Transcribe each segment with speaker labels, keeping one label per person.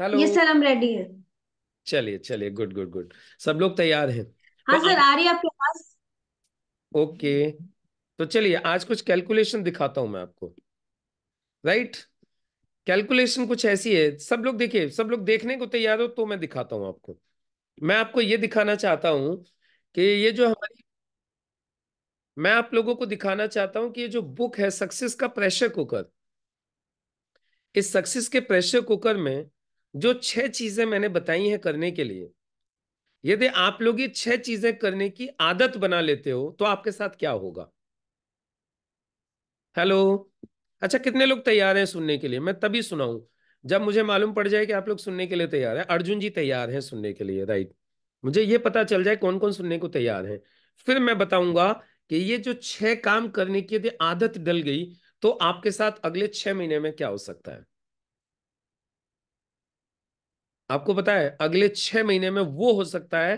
Speaker 1: Hello yes sir हम ready हैं चलिए चलिए गुड गुड गुड सब लोग तैयार हैं हाँ तो सर आ रही है आपके पास ओके तो चलिए आज कुछ कैलकुलेशन दिखाता हूं मैं आपको राइट कैलकुलेशन कुछ ऐसी है सब लोग देखिए सब लोग देखने को तैयार हो तो मैं दिखाता हूं आपको मैं आपको ये दिखाना चाहता हूं कि ये जो हमारी मैं आप लोगों को दिखाना चाहता हूं कि ये जो बुक है सक्सेस का प्रेशर कुकर इस सक्सेस के प्रेशर कुकर में जो छह चीजें मैंने बताई हैं करने के लिए यदि आप लोग ये छह चीजें करने की आदत बना लेते हो तो आपके साथ क्या होगा हेलो अच्छा कितने लोग तैयार हैं सुनने के लिए मैं तभी सुनाऊं जब मुझे मालूम पड़ जाए कि आप लोग सुनने के लिए तैयार हैं अर्जुन जी तैयार हैं सुनने के लिए राइट मुझे ये पता चल जाए कौन कौन सुनने को तैयार है फिर मैं बताऊंगा कि ये जो छह काम करने की यदि आदत डल गई तो आपके साथ अगले छह महीने में क्या हो सकता है आपको पता है अगले छह महीने में वो हो सकता है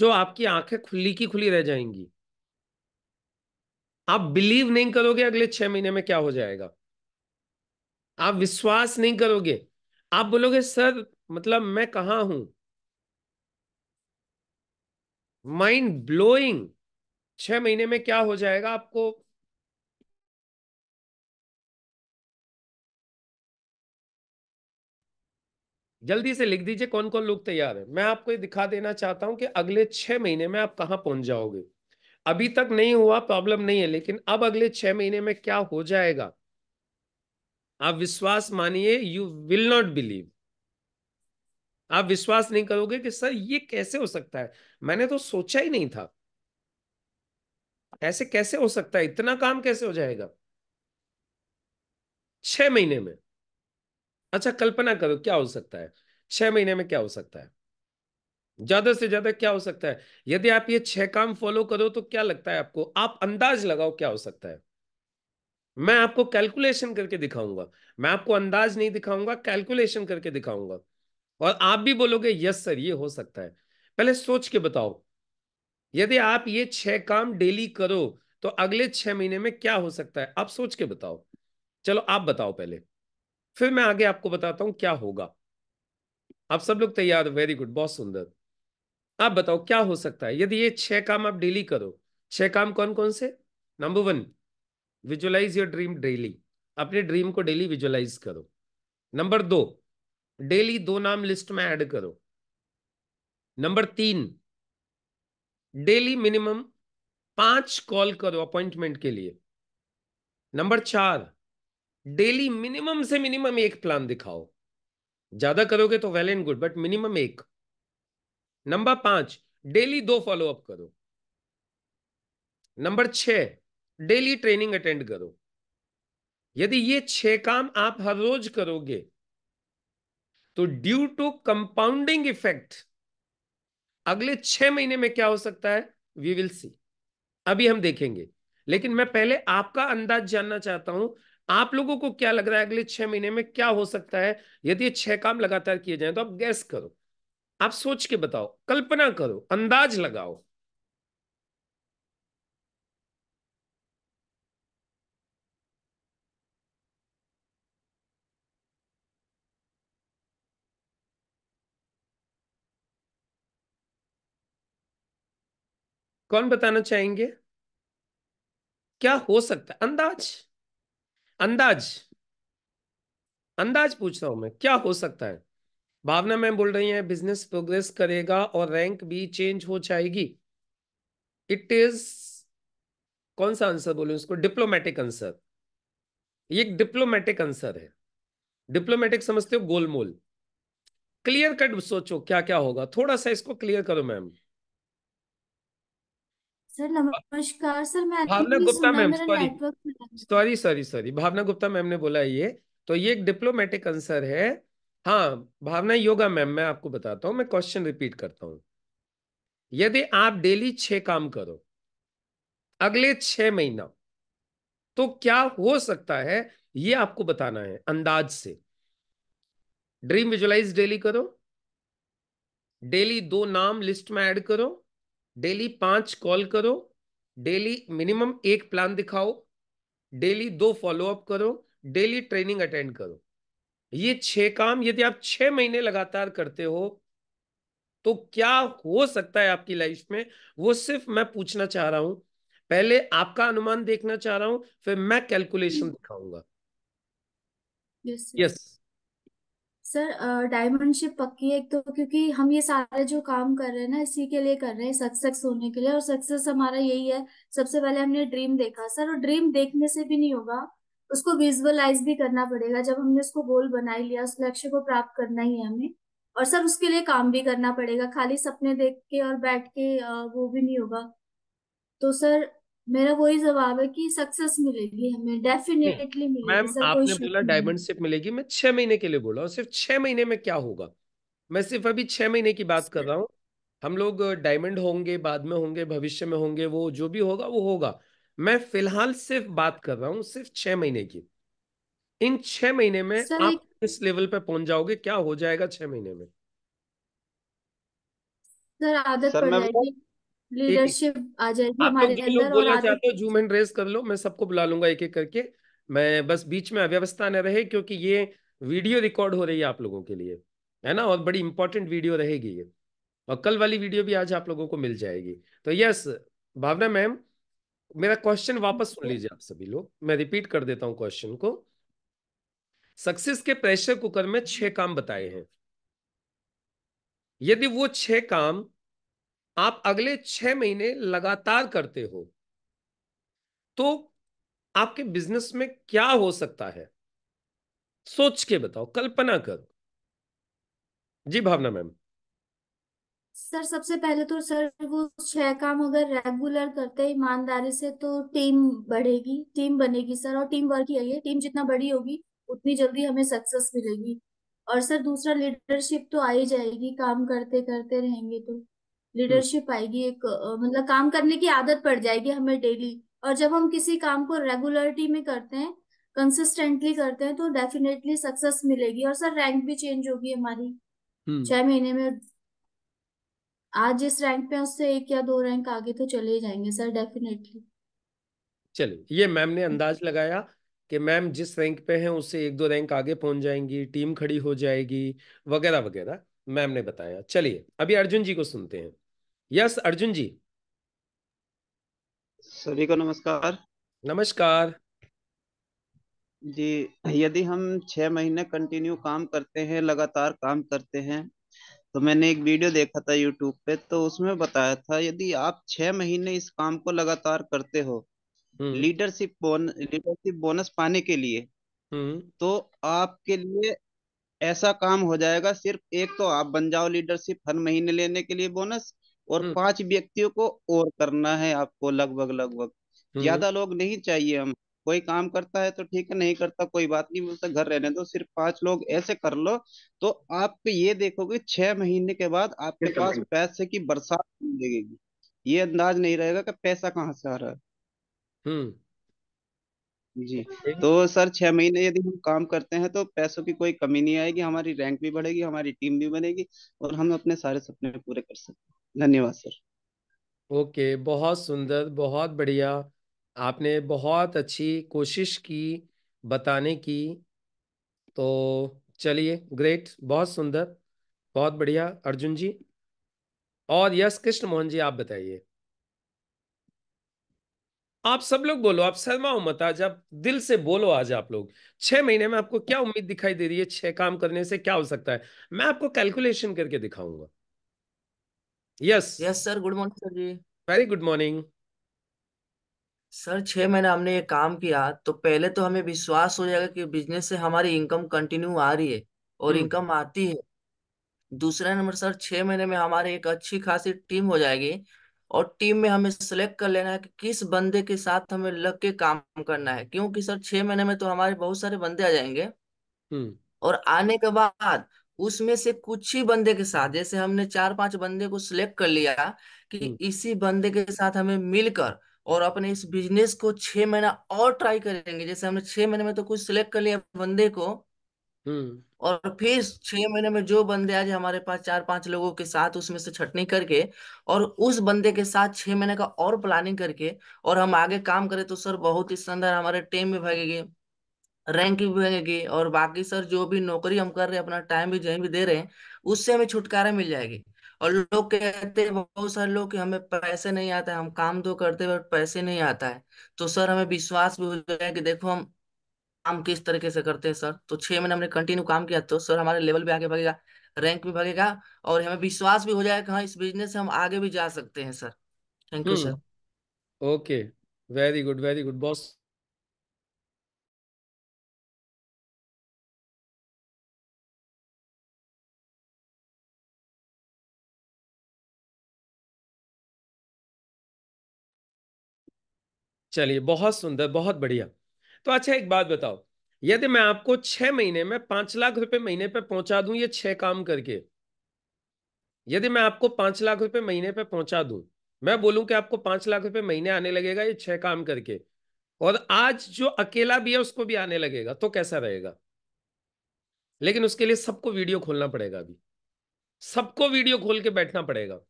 Speaker 1: जो आपकी आंखें खुली की खुली रह जाएंगी आप बिलीव नहीं करोगे अगले छह महीने में क्या हो जाएगा आप विश्वास नहीं करोगे आप बोलोगे सर मतलब मैं कहा हूं माइंड ब्लोइंग छह महीने में क्या हो जाएगा आपको जल्दी से लिख दीजिए कौन कौन लोग तैयार है मैं आपको ये दिखा देना चाहता हूं कि अगले छह महीने में आप कहाँ पहुंच जाओगे अभी तक नहीं हुआ प्रॉब्लम नहीं है लेकिन अब अगले छह महीने में क्या हो जाएगा आप विश्वास मानिए यू विल नॉट बिलीव आप विश्वास नहीं करोगे कि सर ये कैसे हो सकता है मैंने तो सोचा ही नहीं था ऐसे कैसे हो सकता है इतना काम कैसे हो जाएगा छह महीने में अच्छा कल्पना करो क्या हो सकता है छह महीने में क्या हो सकता है ज्यादा से ज्यादा क्या हो सकता है यदि आप ये छह काम फॉलो करो तो क्या लगता है आपको आप अंदाज लगाओ क्या हो सकता है मैं आपको कैलकुलेशन करके दिखाऊंगा मैं आपको अंदाज नहीं दिखाऊंगा कैलकुलेशन करके दिखाऊंगा और आप भी बोलोगे यस सर ये हो सकता है पहले सोच के बताओ यदि आप ये छह काम डेली करो तो अगले छह महीने में क्या हो सकता है आप सोच के बताओ चलो आप बताओ पहले फिर मैं आगे आपको बताता हूं क्या होगा आप सब लोग तैयार हो वेरी गुड बहुत सुंदर आप बताओ क्या हो सकता है यदि ये छह काम आप डेली करो छह काम कौन कौन से number one visualise your dream daily अपने ड्रीम को डेली विजुअलाइज करो नंबर दो डेली दो नाम लिस्ट में ऐड करो नंबर तीन डेली मिनिमम पांच कॉल करो अपॉइंटमेंट के लिए नंबर चार डेली मिनिमम से मिनिमम एक प्लान दिखाओ ज्यादा करोगे तो well and good but minimum एक नंबर पांच डेली दो फॉलोअप करो नंबर छ डेली ट्रेनिंग अटेंड करो यदि ये छह काम आप हर रोज करोगे तो ड्यू टू कंपाउंडिंग इफेक्ट अगले छह महीने में क्या हो सकता है वी विल सी अभी हम देखेंगे लेकिन मैं पहले आपका अंदाज जानना चाहता हूं आप लोगों को क्या लग रहा है अगले छह महीने में क्या हो सकता है यदि ये छह काम लगातार किए जाए तो आप गैस करो आप सोच के बताओ कल्पना करो अंदाज लगाओ कौन बताना चाहेंगे क्या हो सकता है अंदाज अंदाज अंदाज पूछ रहा हूं मैं क्या हो सकता है भावना मैम बोल रही है बिजनेस प्रोग्रेस करेगा और रैंक भी चेंज हो जाएगी इट इज कौन सा आंसर बोलू इसको डिप्लोमेटिक आंसर ये एक डिप्लोमेटिक आंसर है डिप्लोमेटिक समझते हो गोलमोल क्लियर कट सोचो क्या क्या होगा थोड़ा सा इसको क्लियर करो मैम
Speaker 2: नमस्कार सर मैं Bhavna Gupta ma'am sorry
Speaker 1: sorry sorry sorry Bhavna Gupta ma'am ने बोला ये तो ये एक डिप्लोमेटिक आंसर है हाँ भावना योगा मैम मैं आपको बताता हूँ मैं क्वेश्चन रिपीट करता हूँ यदि आप डेली छह काम करो अगले छह महीना तो क्या हो सकता है ये आपको बताना है अंदाज से ड्रीम विजुलाइज डेली करो डेली दो नाम लिस्ट में ऐड करो डेली पांच कॉल करो डेली मिनिमम एक प्लान दिखाओ डेली दो फॉलोअप करो डेली ट्रेनिंग अटेंड करो ये छह काम यदि आप छह महीने लगातार करते हो तो क्या हो सकता है आपकी लाइफ में वो सिर्फ मैं पूछना चाह रहा हूं पहले आपका अनुमान देखना चाह रहा हूं फिर मैं कैलकुलेशन दिखाऊंगा
Speaker 2: yes yes, yes. Sir diamondship पक्की है एक तो क्योंकि हम ये सारे जो काम कर रहे हैं ना इसी के लिए कर रहे हैं सक्सेस होने के लिए और सक्सेस हमारा यही है सबसे पहले हमने ड्रीम देखा सर और ड्रीम देखने से भी नहीं होगा उसको विजुअलाइज भी करना पड़ेगा जब हमने उसको गोल बनाई लिया उस लक्ष्य को प्राप्त करना ही है हमें और सर उसके लिए काम भी करना पड़ेगा खाली सपने देख के और बैठ के वो भी नहीं होगा तो सर मेरा वही जवाब है कि सक्सेस मिलेगी हमें डेफिनेटली hmm. मिलेगी मैम आपने
Speaker 1: बोला डायमंड शिप मिलेगी मैं छह महीने के लिए बोला हूँ सिर्फ छह महीने में क्या होगा मैं सिर्फ अभी छह महीने की बात कर रहा हूँ हम लोग डायमंड होंगे बाद में होंगे भविष्य में होंगे वो जो भी होगा वो होगा मैं फिलहाल सिर्फ बात कर रहा हूँ सिर्फ छह महीने की इन छह महीने में सर, आप किस लेवल पे पहुंच जाओगे क्या हो जाएगा छह महीने में
Speaker 2: सर आदत सर, पड़ जाएगी लीडरशिप आ जाएगी हमारे लोग बोलना और चाहते
Speaker 1: हो रेस कर लो मैं सबको बुला लूंगा एक एक करके मैं बस बीच में अव्यवस्था न रहे क्योंकि ये वीडियो रिकॉर्ड हो रही है आप लोगों के लिए है ना और बड़ी इंपॉर्टेंट वीडियो रहेगी ये और कल वाली वीडियो भी आज आप लोगों को मिल जाएगी तो यस भावना मैम मेरा क्वेश्चन वापस सुन लीजिए आप सभी लोग मैं रिपीट कर देता हूँ क्वेश्चन को सक्सेस के प्रेशर कुकर में छह काम बताए हैं यदि वो छह काम आप अगले छह महीने लगातार करते हो तो आपके बिजनेस में क्या हो सकता है सोच के बताओ कल्पना करो जी भावना मैम
Speaker 2: सर सबसे पहले तो सर वो छह काम अगर रेगुलर करते हैं ईमानदारी से तो टीम बढ़ेगी टीम बनेगी सर और टीम वर्क ही है टीम जितना बड़ी होगी उतनी जल्दी हमें सक्सेस मिलेगी और सर दूसरा लीडरशिप तो आ ही जाएगी काम करते करते रहेंगे तो हम्म। लीडरशिप आएगी एक मतलब काम करने की आदत पड़ जाएगी हमें डेली और जब हम किसी काम को रेगुलरिटी में करते हैं कंसिस्टेंटली करते हैं तो डेफिनेटली सक्सेस मिलेगी और सर रैंक भी चेंज होगी हमारी हम्म। छह महीने में आज जिस रैंक पे उससे एक या दो रैंक आगे तो चले जाएंगे सर डेफिनेटली
Speaker 1: चलिए ये मैम ने हम्म। अंदाज लगाया कि मैम जिस रैंक पे हैं उससे एक दो रैंक आगे पहुंच जाएंगी टीम खड़ी हो जाएगी वगैरह वगैरह मैम ने बताया चलिए अभी अर्जुन जी को सुनते हैं यस अर्जुन जी सभी को नमस्कार नमस्कार जी
Speaker 3: यदि हम छह महीने कंटिन्यू काम करते हैं लगातार काम करते हैं तो मैंने एक वीडियो देखा था यूट्यूब पे तो उसमें बताया था यदि आप छह महीने इस काम को लगातार करते हो लीडरशिप बोन लीडरशिप बोनस पाने के लिए हम्म। तो आपके लिए ऐसा काम हो जाएगा सिर्फ एक तो आप बन जाओ लीडरशिप हर महीने लेने के लिए बोनस और हम्म। पांच व्यक्तियों को और करना है आपको लगभग लगभग हम्म। ज्यादा लोग नहीं चाहिए हम कोई काम करता है तो ठीक है नहीं करता कोई बात नहीं बोलता घर रहने दो सिर्फ पांच लोग ऐसे कर लो तो आप ये देखोगे छह महीने के बाद आपके तो पास पैसे की बरसात लगेगी ये अंदाज नहीं रहेगा कि पैसा कहाँ से आ रहा है हम्म जी तो सर छह महीने यदि हम काम करते हैं तो पैसों की कोई कमी नहीं आएगी हमारी रैंक भी बढ़ेगी हमारी टीम भी बनेगी और
Speaker 1: हम अपने सारे सपने पूरे कर सकते
Speaker 3: हैं धन्यवाद सर
Speaker 1: ओके बहुत सुंदर बहुत बढ़िया आपने बहुत अच्छी कोशिश की बताने की तो चलिए ग्रेट बहुत सुंदर बहुत बढ़िया अर्जुन जी और यस कृष्ण मोहन जी आप बताइए आप सब लोग बोलो आप शर्मा मत आज आप दिल से बोलो आज आप लोग छह महीने में आपको क्या उम्मीद दिखाई दे रही है छह काम करने से क्या हो सकता है मैं आपको कैलकुलेशन करके
Speaker 4: दिखाऊंगा yes yes sir good morning sir ji very good morning sir छह महीने हमने ये काम किया तो पहले तो हमें विश्वास हो जाएगा कि बिजनेस से हमारी इनकम कंटिन्यू आ रही है और हम्म hmm. इनकम आती है दूसरा नंबर सर छह महीने में हमारे एक अच्छी खासी टीम हो जाएगी और टीम में हमें सेलेक्ट कर लेना है कि किस बंदे के साथ हमें लग के काम करना है क्योंकि सर छह महीने में तो हमारे बहुत सारे बंदे आ जाएंगे
Speaker 2: हम्म
Speaker 4: और आने के बाद उसमें से कुछ ही बंदे के साथ जैसे हमने चार पांच बंदे को सिलेक्ट कर लिया कि हम्म। इसी बंदे के साथ हमें मिलकर और अपने इस बिजनेस को छह महीना और ट्राई करेंगे जैसे हमने छह महीने में तो कुछ सिलेक्ट कर लिया बंदे को हम्म। और फिर छह महीने में जो बंदे आज हमारे पास चार पांच लोगों के साथ उसमें से छटनी करके और उस बंदे के साथ छह महीने का और प्लानिंग करके और हम आगे काम करें तो सर बहुत ही शानदार हमारे टीम में भागेगी रैंक भी बढ़ेगी और बाकी सर जो भी नौकरी हम कर रहे हैं अपना टाइम भी जहीं भी दे रहे हैं उससे हमें छुटकारा मिल जाएगी और लोग कहते हैं बहुत सारे लोग कि हमें पैसे नहीं आता है हम काम तो करते हैं बट पैसे नहीं आता है तो सर हमें विश्वास भी हो जाए कि देखो हम काम किस तरीके से करते हैं सर तो छह महीने हमने कंटिन्यू काम किया तो सर हमारे लेवल भी आगे बढ़ेगा रैंक भी बढ़ेगा और हमें विश्वास भी हो जाएगा कि हाँ इस बिजनेस से हम आगे भी जा सकते हैं sir thank you sir
Speaker 1: okay very good very good boss चलिए बहुत सुंदर बहुत बढ़िया तो अच्छा एक बात बताओ यदि मैं आपको छह महीने में पांच लाख रुपए महीने पे पहुंचा दूं ये छह काम करके यदि मैं आपको पांच लाख रुपए महीने पे पहुंचा दूं मैं बोलूं कि आपको पांच लाख रुपए महीने आने लगेगा ये छह काम करके और आज जो अकेला भी है उसको भी आने लगेगा तो कैसा रहेगा लेकिन उसके लिए सबको वीडियो खोलना पड़ेगा अभी सबको वीडियो खोल के बैठना पड़ेगा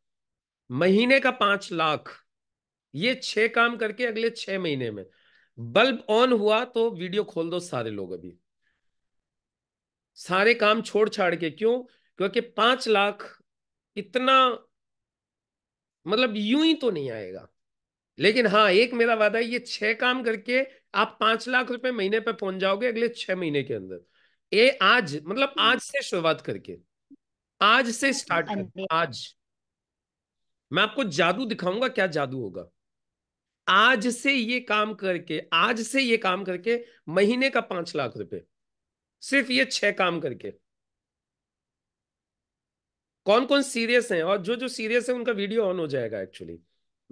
Speaker 1: महीने का पांच लाख ये छह काम करके अगले छह महीने में बल्ब ऑन हुआ तो वीडियो खोल दो सारे लोग अभी सारे काम छोड़ छाड़ के क्यों क्योंकि पांच लाख इतना मतलब यूं ही तो नहीं आएगा लेकिन हाँ एक मेरा वादा है ये छह काम करके आप पांच लाख रुपए महीने पे पहुंच जाओगे अगले छह महीने के अंदर ये आज मतलब हम्म। आज से शुरुआत करके आज से स्टार्ट हाँ हाँ आज मैं आपको जादू दिखाऊंगा क्या जादू होगा आज से ये काम करके आज से ये काम करके महीने का पांच लाख रुपए सिर्फ ये छह काम करके कौन कौन सीरियस हैं और जो जो सीरियस है उनका वीडियो ऑन हो जाएगा एक्चुअली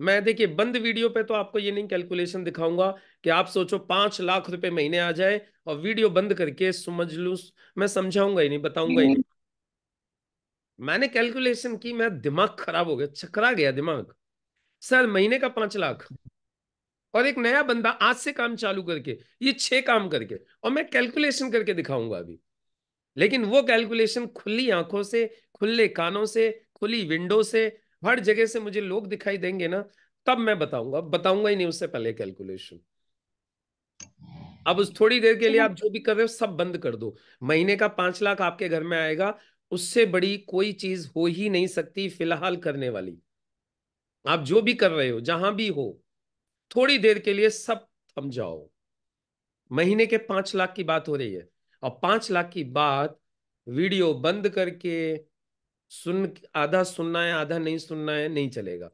Speaker 1: मैं देखिए बंद वीडियो पे तो आपको ये नहीं कैलकुलेशन दिखाऊंगा कि आप सोचो पांच लाख रुपए महीने आ जाए और वीडियो बंद करके समझ लू मैं समझाऊंगा ही नहीं बताऊंगा ही नहीं हम्म। मैंने कैलकुलेशन की मेरा दिमाग खराब हो गया चकरा गया दिमाग सर महीने का पांच लाख और एक नया बंदा आज से काम चालू करके ये छह काम करके और मैं कैलकुलेशन करके दिखाऊंगा अभी लेकिन वो कैलकुलेशन खुली आंखों से खुले कानों से खुली विंडो से हर जगह से मुझे लोग दिखाई देंगे ना तब मैं बताऊंगा बताऊंगा ही नहीं उससे पहले कैलकुलेशन अब उस थोड़ी देर के लिए आप जो भी कर रहे हो सब बंद कर दो महीने का पांच लाख आपके घर में आएगा उससे बड़ी कोई चीज हो ही नहीं सकती फिलहाल करने वाली आप जो भी कर रहे हो जहां भी हो थोड़ी देर के लिए सब थम जाओ महीने के पांच लाख की बात हो रही है और पांच लाख की बात वीडियो बंद करके सुन आधा सुनना है आधा नहीं सुनना है नहीं चलेगा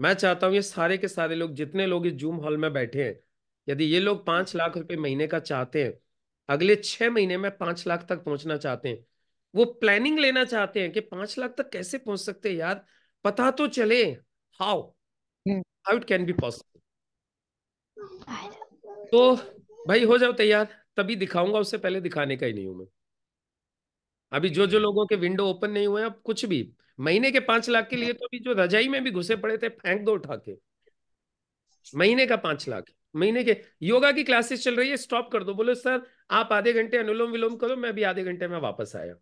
Speaker 1: मैं चाहता हूं ये सारे के सारे लोग जितने लोग इस जूम हॉल में बैठे हैं यदि ये लोग पांच लाख रुपए महीने का चाहते हैं अगले छह महीने में पांच लाख तक पहुंचना चाहते हैं वो प्लानिंग लेना चाहते हैं कि पांच लाख तक कैसे पहुंच सकते हैं यार पता तो चले how how it can be possible तो भाई हो जाओ तैयार तभी दिखाऊंगा उससे पहले दिखाने का ही नहीं हूं मैं अभी जो जो लोगों के विंडो ओपन नहीं हुए अब कुछ भी महीने के पांच लाख के लिए तो अभी जो रजाई में भी घुसे पड़े थे फेंक दो उठा के महीने का पांच लाख महीने के योगा की क्लासेस चल रही है स्टॉप कर दो बोलो सर आप आधे घंटे अनुलोम विलोम करो मैं भी आधे घंटे में वापस आया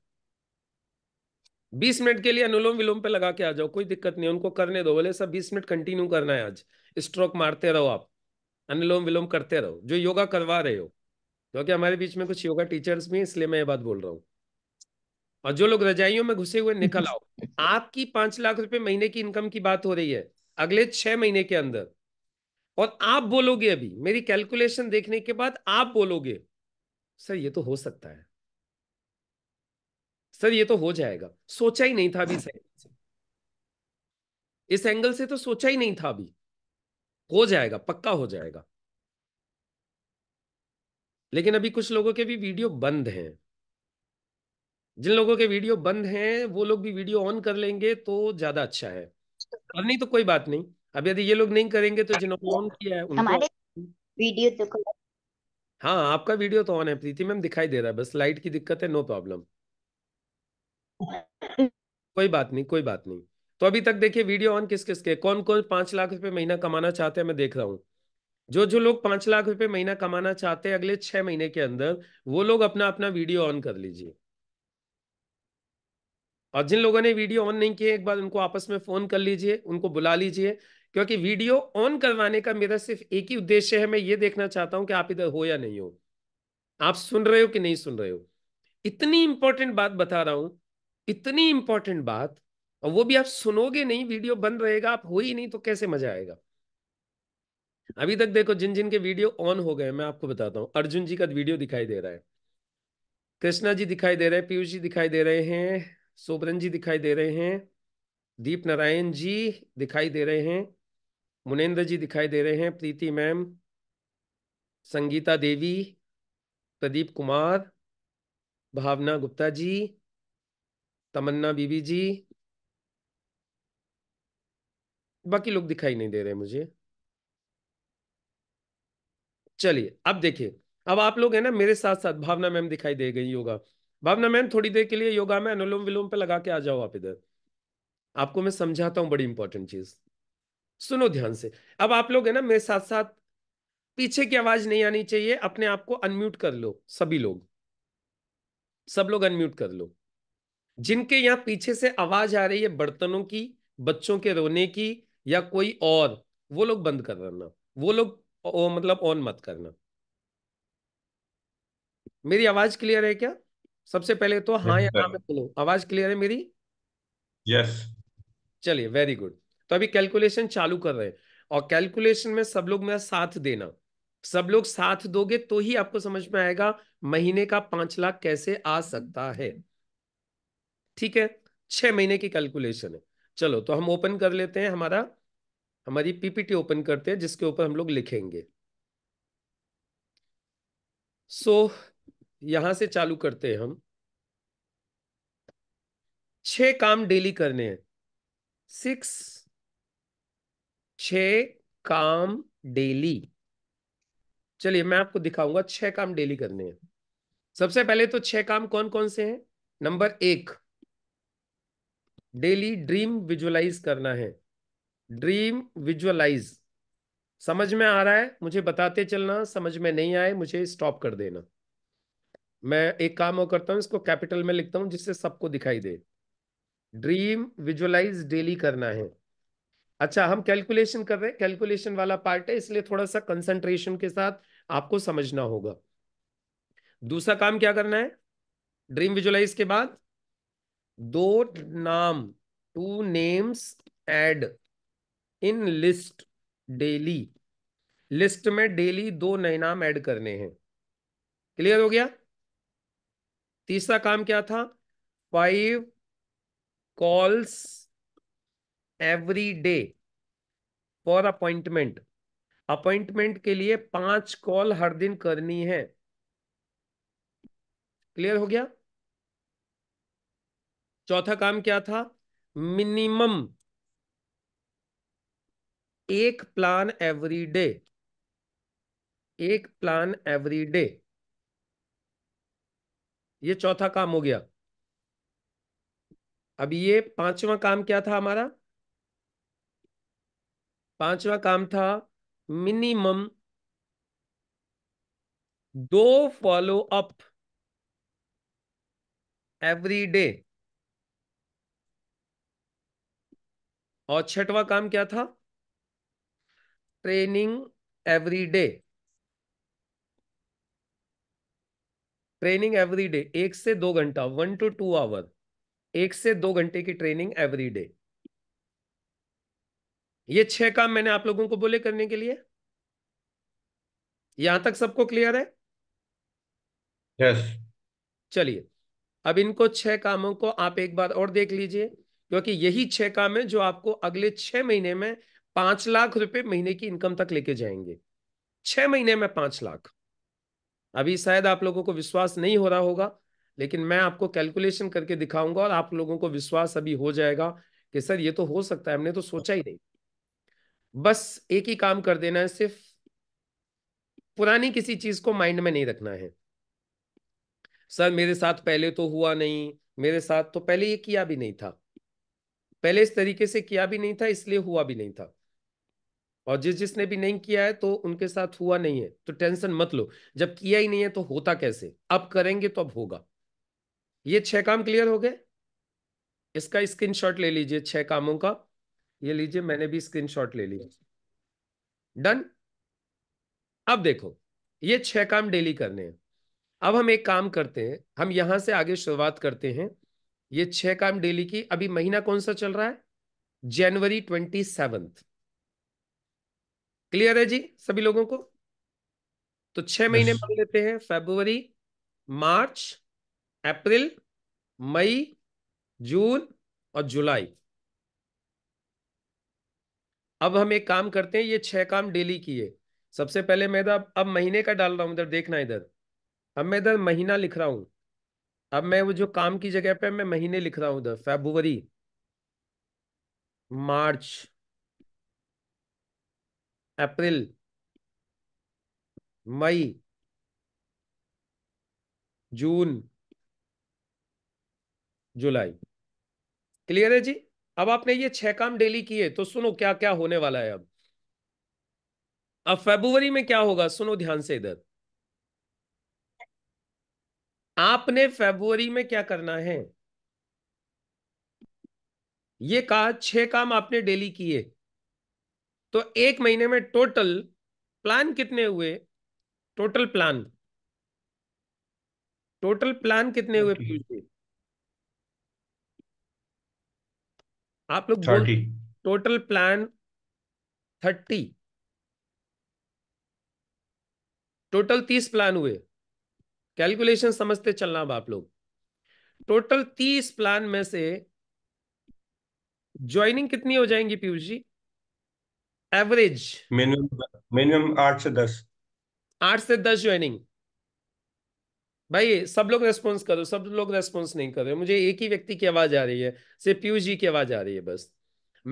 Speaker 1: बीस मिनट के लिए अनुलोम विलोम पे लगा के आ जाओ कोई दिक्कत नहीं उनको करने दो बोले सर बीस मिनट कंटिन्यू करना है आज स्ट्रोक मारते रहो आप अनुलोम विलोम करते रहो जो योगा करवा रहे हो क्योंकि हमारे बीच में कुछ योगा टीचर्स भी इसलिए मैं ये बात बोल रहा हूँ और जो लोग रजाइयों में घुसे हुए निकल आओ आपकी पांच लाख रुपए महीने की इनकम की बात हो रही है अगले छह महीने के अंदर और आप बोलोगे अभी मेरी कैलकुलेशन देखने के बाद आप बोलोगे सर ये तो हो सकता है सर ये तो हो जाएगा सोचा ही नहीं था अभी इस एंगल से इस एंगल से तो सोचा ही नहीं था अभी हो जाएगा पक्का हो जाएगा लेकिन अभी कुछ लोगों के भी वीडियो बंद हैं जिन लोगों के वीडियो बंद हैं वो लोग भी वीडियो ऑन कर लेंगे तो ज्यादा अच्छा है और नहीं तो कोई बात नहीं अब यदि ये लोग नहीं करेंगे तो जिन्होंने ऑन किया है उनको वीडियो तो हाँ आपका वीडियो तो ऑन है प्रीति मैम दिखाई दे रहा है बस लाइट की दिक्कत है नो प्रॉब्लम कोई बात नहीं कोई बात नहीं तो अभी तक देखिए वीडियो ऑन किस किस के कौन कौन पांच लाख रुपए महीना कमाना चाहते हैं मैं देख रहा हूं जो जो लोग पांच लाख रुपए महीना कमाना चाहते हैं अगले छह महीने के अंदर वो लोग अपना अपना वीडियो ऑन कर लीजिए और जिन लोगों ने वीडियो ऑन नहीं किए एक बार उनको आपस में फोन कर लीजिए उनको बुला लीजिए क्योंकि वीडियो ऑन करवाने का मेरा सिर्फ एक ही उद्देश्य है मैं ये देखना चाहता हूं कि आप इधर हो या नहीं हो आप सुन रहे हो कि नहीं सुन रहे हो इतनी इंपॉर्टेंट बात बता रहा हूं इतनी इंपॉर्टेंट बात और वो भी आप सुनोगे नहीं वीडियो बंद रहेगा आप हो ही नहीं तो कैसे मजा आएगा अभी तक देखो जिन जिन के वीडियो ऑन हो गए मैं आपको बताता हूँ अर्जुन जी का वीडियो दिखाई दे रहा है कृष्णा जी दिखाई दे रहे हैं पीयूष जी दिखाई दे रहे हैं सोबरन जी दिखाई दे रहे हैं दीप नारायण जी दिखाई दे रहे हैं मुनेन्द्र जी दिखाई दे रहे हैं प्रीति मैम संगीता देवी प्रदीप कुमार भावना गुप्ता जी तमन्ना बीबी जी बाकी लोग दिखाई नहीं दे रहे मुझे चलिए अब देखिए अब आप लोग है ना मेरे साथ साथ भावना मैम दिखाई दे गई योगा भावना मैम थोड़ी देर के लिए योगा में अनुलोम विलोम पे लगा के आ जाओ आप इधर आपको मैं समझाता हूं बड़ी इंपॉर्टेंट चीज सुनो ध्यान से अब आप लोग है ना मेरे साथ साथ पीछे की आवाज नहीं आनी चाहिए अपने आप को अनम्यूट कर लो सभी लोग सब लोग अनम्यूट कर लो जिनके यहाँ पीछे से आवाज आ रही है बर्तनों की बच्चों के रोने की या कोई और वो लोग बंद कर देना वो लोग मतलब ऑन मत करना मेरी आवाज क्लियर है क्या सबसे पहले तो हाँ या ना में बोलो आवाज क्लियर है मेरी यस yes. चलिए वेरी गुड तो अभी कैलकुलेशन चालू कर रहे हैं और कैलकुलेशन में सब लोग मेरा साथ देना सब लोग साथ दोगे तो ही आपको समझ में आएगा महीने का पांच लाख कैसे आ सकता है ठीक है छह महीने की कैलकुलेशन है चलो तो हम ओपन कर लेते हैं हमारा हमारी पीपीटी ओपन करते हैं जिसके ऊपर हम लोग लिखेंगे सो so, यहां से चालू करते हैं हम छह काम डेली करने हैं सिक्स छ काम डेली चलिए मैं आपको दिखाऊंगा छह काम डेली करने हैं सबसे पहले तो छह काम कौन कौन से हैं नंबर एक डेली ड्रीम विजुअलाइज करना है ड्रीम विजुअलाइज समझ में आ रहा है मुझे बताते चलना समझ में नहीं आए मुझे स्टॉप कर देना मैं एक काम और करता हूं इसको कैपिटल में लिखता हूं जिससे सबको दिखाई दे ड्रीम विजुअलाइज डेली करना है अच्छा हम कैलकुलेशन कर रहे हैं कैलकुलेशन वाला पार्ट है इसलिए थोड़ा सा कंसंट्रेशन के साथ आपको समझना होगा दूसरा काम क्या करना है ड्रीम विजुअलाइज के बाद दो नाम two names add in list daily list में डेली दो नए नाम ऐड करने हैं क्लियर हो गया तीसरा काम क्या था five calls every day for appointment appointment के लिए पांच कॉल हर दिन करनी है क्लियर हो गया चौथा काम क्या था मिनिमम एक प्लान एवरी डे एक प्लान एवरी डे ये चौथा काम हो गया अब ये पांचवा काम क्या था हमारा पांचवा काम था मिनिमम दो फॉलो अप एवरी डे और छठवा काम क्या था training every day training every day एक से दो घंटा वन टू टू आवर एक से दो घंटे की ट्रेनिंग एवरी डे ये छह काम मैंने आप लोगों को बोले करने के लिए यहां तक सबको क्लियर है यस yes. चलिए अब इनको छह कामों को आप एक बार और देख लीजिए क्योंकि यही छह काम है जो आपको अगले छह महीने में पांच लाख रुपए महीने की इनकम तक लेके जाएंगे छह महीने में पांच लाख अभी शायद आप लोगों को विश्वास नहीं हो रहा होगा लेकिन मैं आपको कैलकुलेशन करके दिखाऊंगा और आप लोगों को विश्वास अभी हो जाएगा कि सर ये तो हो सकता है हमने तो सोचा ही नहीं बस एक ही काम कर देना है सिर्फ पुरानी किसी चीज को माइंड में नहीं रखना है सर मेरे साथ पहले तो हुआ नहीं मेरे साथ तो पहले ये किया भी नहीं था पहले इस तरीके से किया भी नहीं था इसलिए हुआ भी नहीं था और जिस जिसने भी नहीं किया है तो उनके साथ हुआ नहीं है तो टेंशन मत लो जब किया ही नहीं है तो होता कैसे अब करेंगे तो अब होगा ये छह काम क्लियर हो गए इसका स्क्रीनशॉट ले लीजिए छह कामों का ये लीजिए मैंने भी स्क्रीनशॉट ले लिया डन अब देखो ये छह काम डेली करने हैं अब हम एक काम करते हैं हम यहां से आगे शुरुआत करते हैं ये छह काम डेली की अभी महीना कौन सा चल रहा है जनवरी ट्वेंटी सेवंथ क्लियर है जी सभी लोगों को तो छह महीने मान लेते हैं फेब्रुवरी मार्च अप्रैल मई जून और जुलाई अब हम एक काम करते हैं ये छह काम डेली किए सबसे पहले मैं अब महीने का डाल रहा हूं इधर देखना इधर अब मैं इधर महीना लिख रहा हूं अब मैं वो जो काम की जगह पे मैं महीने लिख रहा हूं उधर फेबुवरी मार्च अप्रैल मई जून जुलाई क्लियर है जी अब आपने ये छह काम डेली किए तो सुनो क्या क्या होने वाला है अब अब फेबुवरी में क्या होगा सुनो ध्यान से इधर आपने फेब्रुवरी में क्या करना है ये कहा छह काम आपने डेली किए तो एक महीने में टोटल प्लान कितने हुए टोटल प्लान टोटल प्लान कितने हुए आप लोग thirty total plan thirty total तीस प्लान हुए कैलकुलेशन समझते चलना अब आप लोग टोटल तीस प्लान में से ज्वाइनिंग कितनी हो जाएंगी Piyush ji average minimum
Speaker 5: minimum आठ से दस
Speaker 1: आठ से दस ज्वाइनिंग भाई सब लोग रेस्पॉन्स करो सब लोग रेस्पॉन्स नहीं कर रहे मुझे एक ही व्यक्ति की आवाज आ रही है सिर्फ पीयूष जी की आवाज आ रही है बस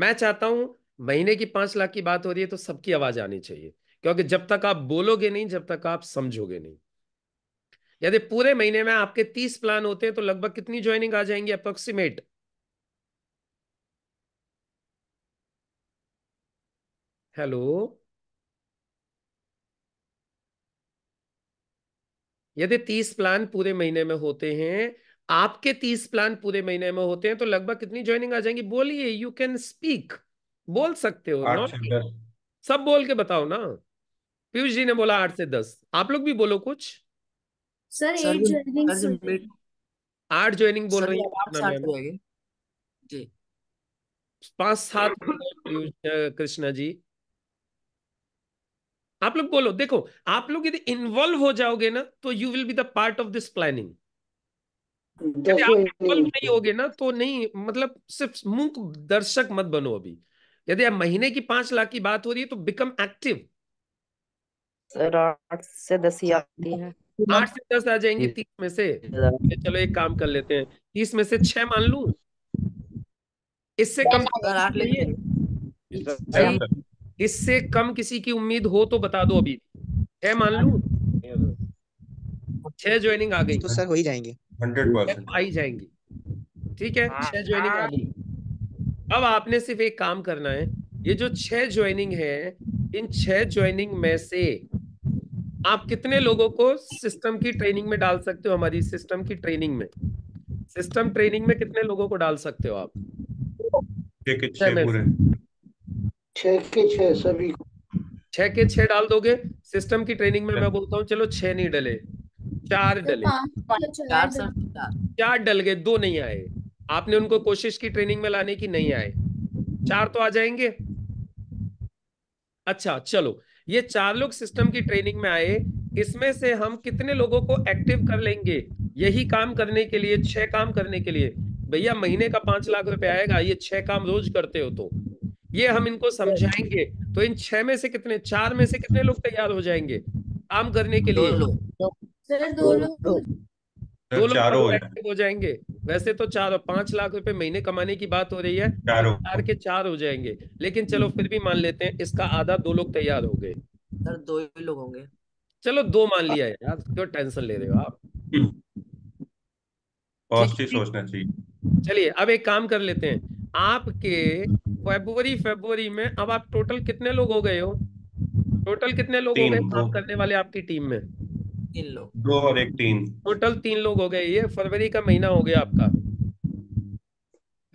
Speaker 1: मैं चाहता हूं महीने की पांच लाख की बात हो रही है तो सबकी आवाज आनी चाहिए क्योंकि जब तक आप बोलोगे नहीं जब तक आप समझोगे नहीं यदि पूरे महीने में आपके तीस प्लान होते हैं तो लगभग कितनी ज्वाइनिंग आ जाएंगी अप्रोक्सीमेट हेलो यदि तीस प्लान पूरे महीने में होते हैं आपके तीस प्लान पूरे महीने में होते हैं तो लगभग कितनी ज्वाइनिंग आ जाएंगी बोलिए यू कैन स्पीक बोल सकते हो ना सब बोल के बताओ ना पीयूष जी ने बोला आठ से दस आप लोग भी बोलो कुछ
Speaker 2: सर एट ज्वाइनिंग
Speaker 1: आठ ज्वाइनिंग बोल रही है पांच सात कृष्णा जी आप लोग बोलो देखो आप लोग यदि इन्वॉल्व हो जाओगे ना तो you will be the part of this planning यदि आप इन्वॉल्व नहीं होगे ना तो नहीं मतलब सिर्फ मूक दर्शक मत बनो अभी यदि आप महीने की पांच लाख की बात हो रही है तो बिकम एक्टिव
Speaker 4: सर आठ से दस ही आती है आठ से
Speaker 1: दस आ जाएंगे हम्म। तीस में से हम्म। चलो एक काम कर लेते हैं तीस में से छह मान लू इससे कम इससे कम किसी की उम्मीद हो तो बता दो अभी छह मान लू छह ज्वाइनिंग आ गई तो सर हो ही जाएंगे हंड्रेड परसेंट आई जाएंगी ठीक है हाँ। छह ज्वाइनिंग आ गई अब आपने सिर्फ एक काम करना है ये जो छह ज्वाइनिंग है इन छह ज्वाइनिंग में से आप कितने लोगों को सिस्टम की ट्रेनिंग में डाल सकते हो हमारी सिस्टम की ट्रेनिंग में सिस्टम ट्रेनिंग में कितने लोगों को डाल सकते हो आप छह के छह डाल दोगे सिस्टम की ट्रेनिंग में मैं बोलता हूँ चलो छह नहीं डले चार तो
Speaker 2: डले
Speaker 1: चार डल गए दो नहीं आए आपने उनको कोशिश की ट्रेनिंग में लाने की नहीं आए चार तो आ जाएंगे अच्छा चलो ये लोग सिस्टम की ट्रेनिंग में आए इसमें से हम कितने लोगों को एक्टिव कर लेंगे यही काम करने के लिए छह काम करने के लिए भैया महीने का पांच लाख रुपए आएगा ये छह काम रोज करते हो तो ये हम इनको समझाएंगे तो इन छह में से कितने चार में से कितने लोग तैयार हो जाएंगे काम करने के लिए दो, दो, दो, दो, दो, दो, दो, दो लोग हो जाएंगे वैसे तो चार पांच लाख रुपए महीने कमाने की बात हो रही है चार के चार हो जाएंगे लेकिन चलो फिर भी मान लेते हैं इसका आधा दो लोग तैयार हो गए सर दो ही लोग होंगे चलो दो मान लिया है यार क्यों टेंशन ले रहे हो आप
Speaker 4: पॉजिटिव हम्म। सोचना चाहिए
Speaker 1: चलिए अब एक काम कर लेते हैं आपके फेब्रुवरी फेब्रुवरी में अब आप टोटल कितने लोग हो गए हो टोटल कितने लोग हो गए काम करने वाले आपकी टीम में तीन लोग
Speaker 5: दो और एक तीन
Speaker 1: टोटल तीन लोग हो गए ये फरवरी का महीना हो गया आपका